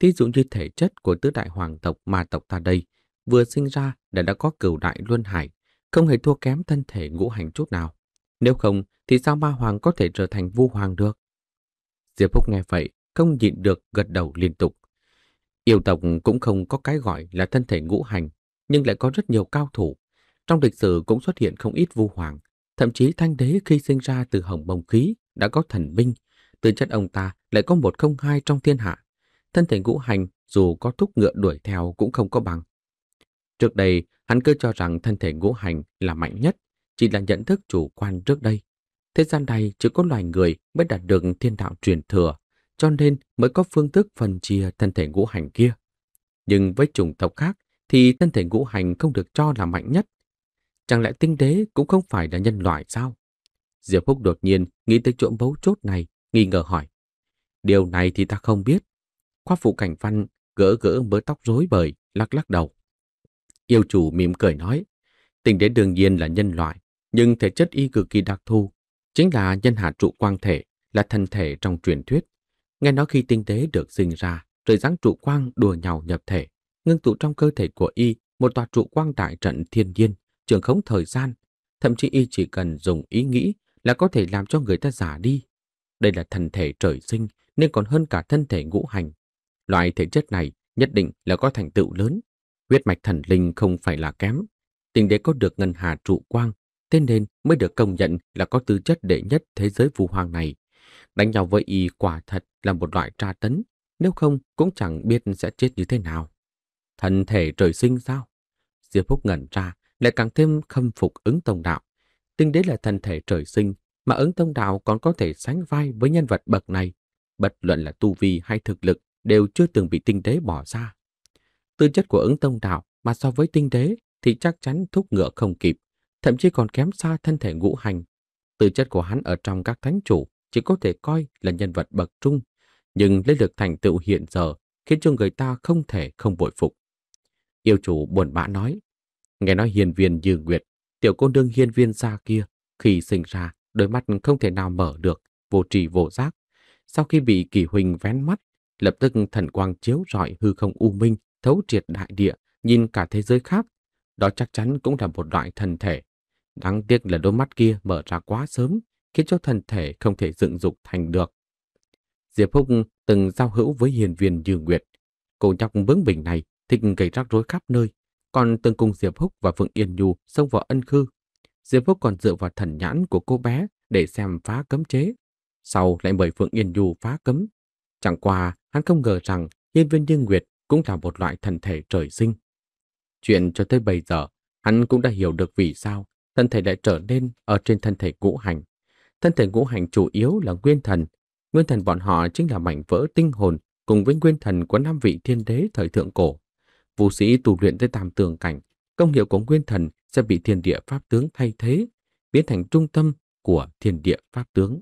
Thí dụ như thể chất của tứ đại hoàng tộc mà tộc ta đây, vừa sinh ra đã đã có cửu đại luân hải, không hề thua kém thân thể ngũ hành chút nào. Nếu không thì sao ma hoàng có thể trở thành vu hoàng được? Diệp Phúc nghe vậy, không nhịn được gật đầu liên tục. Yêu tộc cũng không có cái gọi là thân thể ngũ hành, nhưng lại có rất nhiều cao thủ. Trong lịch sử cũng xuất hiện không ít vu hoàng, thậm chí thanh đế khi sinh ra từ hồng bồng khí đã có thần binh, từ chất ông ta lại có một không hai trong thiên hạ. Thân thể ngũ hành dù có thúc ngựa đuổi theo cũng không có bằng. Trước đây, hắn cứ cho rằng thân thể ngũ hành là mạnh nhất, chỉ là nhận thức chủ quan trước đây. Thế gian này chỉ có loài người mới đạt được thiên đạo truyền thừa cho nên mới có phương thức phân chia thân thể ngũ hành kia. Nhưng với chủng tộc khác thì thân thể ngũ hành không được cho là mạnh nhất. Chẳng lẽ tinh đế cũng không phải là nhân loại sao? Diệp Phúc đột nhiên nghĩ tới chỗ bấu chốt này, nghi ngờ hỏi. Điều này thì ta không biết. Khoa phụ cảnh văn gỡ gỡ mớ tóc rối bời, lắc lắc đầu. Yêu chủ mỉm cười nói, tinh đế đương nhiên là nhân loại, nhưng thể chất y cực kỳ đặc thù, chính là nhân hạ trụ quang thể, là thân thể trong truyền thuyết. Nghe nói khi tinh tế được sinh ra, trời giáng trụ quang đùa nhau nhập thể, ngưng tụ trong cơ thể của y một tòa trụ quang đại trận thiên nhiên, trường khống thời gian. Thậm chí y chỉ cần dùng ý nghĩ là có thể làm cho người ta giả đi. Đây là thần thể trời sinh nên còn hơn cả thân thể ngũ hành. Loại thể chất này nhất định là có thành tựu lớn. Huyết mạch thần linh không phải là kém. Tình đế có được ngân hà trụ quang, tên nên mới được công nhận là có tư chất đệ nhất thế giới phù hoàng này. Đánh nhau với y quả thật là một loại tra tấn, nếu không cũng chẳng biết sẽ chết như thế nào. Thần thể trời sinh sao? Diệp Phúc ngẩn ra, lại càng thêm khâm phục ứng tông đạo. Tinh đế là thần thể trời sinh, mà ứng tông đạo còn có thể sánh vai với nhân vật bậc này. Bật luận là tu vi hay thực lực đều chưa từng bị tinh đế bỏ ra. Tư chất của ứng tông đạo mà so với tinh đế thì chắc chắn thúc ngựa không kịp, thậm chí còn kém xa thân thể ngũ hành. Tư chất của hắn ở trong các thánh chủ chỉ có thể coi là nhân vật bậc trung, nhưng lấy được thành tựu hiện giờ khiến cho người ta không thể không bội phục. Yêu chủ buồn bã nói, nghe nói hiền viên như nguyệt, tiểu cô nương hiền viên xa kia, khi sinh ra, đôi mắt không thể nào mở được, vô trì vô giác. Sau khi bị kỳ huỳnh vén mắt, lập tức thần quang chiếu rọi hư không u minh, thấu triệt đại địa, nhìn cả thế giới khác. Đó chắc chắn cũng là một loại thần thể. Đáng tiếc là đôi mắt kia mở ra quá sớm, khiến cho thân thể không thể dựng dục thành được. Diệp Húc từng giao hữu với hiền viên Như Nguyệt. Cô nhóc bướng bỉnh này thích gây rắc rối khắp nơi, còn từng cùng Diệp Húc và Phượng Yên Nhu xông vào ân khư. Diệp Húc còn dựa vào thần nhãn của cô bé để xem phá cấm chế. Sau lại mời Phượng Yên Nhu phá cấm. Chẳng qua, hắn không ngờ rằng Hiền viên Như Nguyệt cũng là một loại thần thể trời sinh. Chuyện cho tới bây giờ, hắn cũng đã hiểu được vì sao thân thể lại trở nên ở trên thân thể ngũ hành Thân thể ngũ hành chủ yếu là nguyên thần. Nguyên thần bọn họ chính là mảnh vỡ tinh hồn cùng với nguyên thần của năm vị thiên đế thời thượng cổ. Vũ sĩ tu luyện tới tam tường cảnh, công hiệu của nguyên thần sẽ bị thiên địa pháp tướng thay thế, biến thành trung tâm của thiên địa pháp tướng.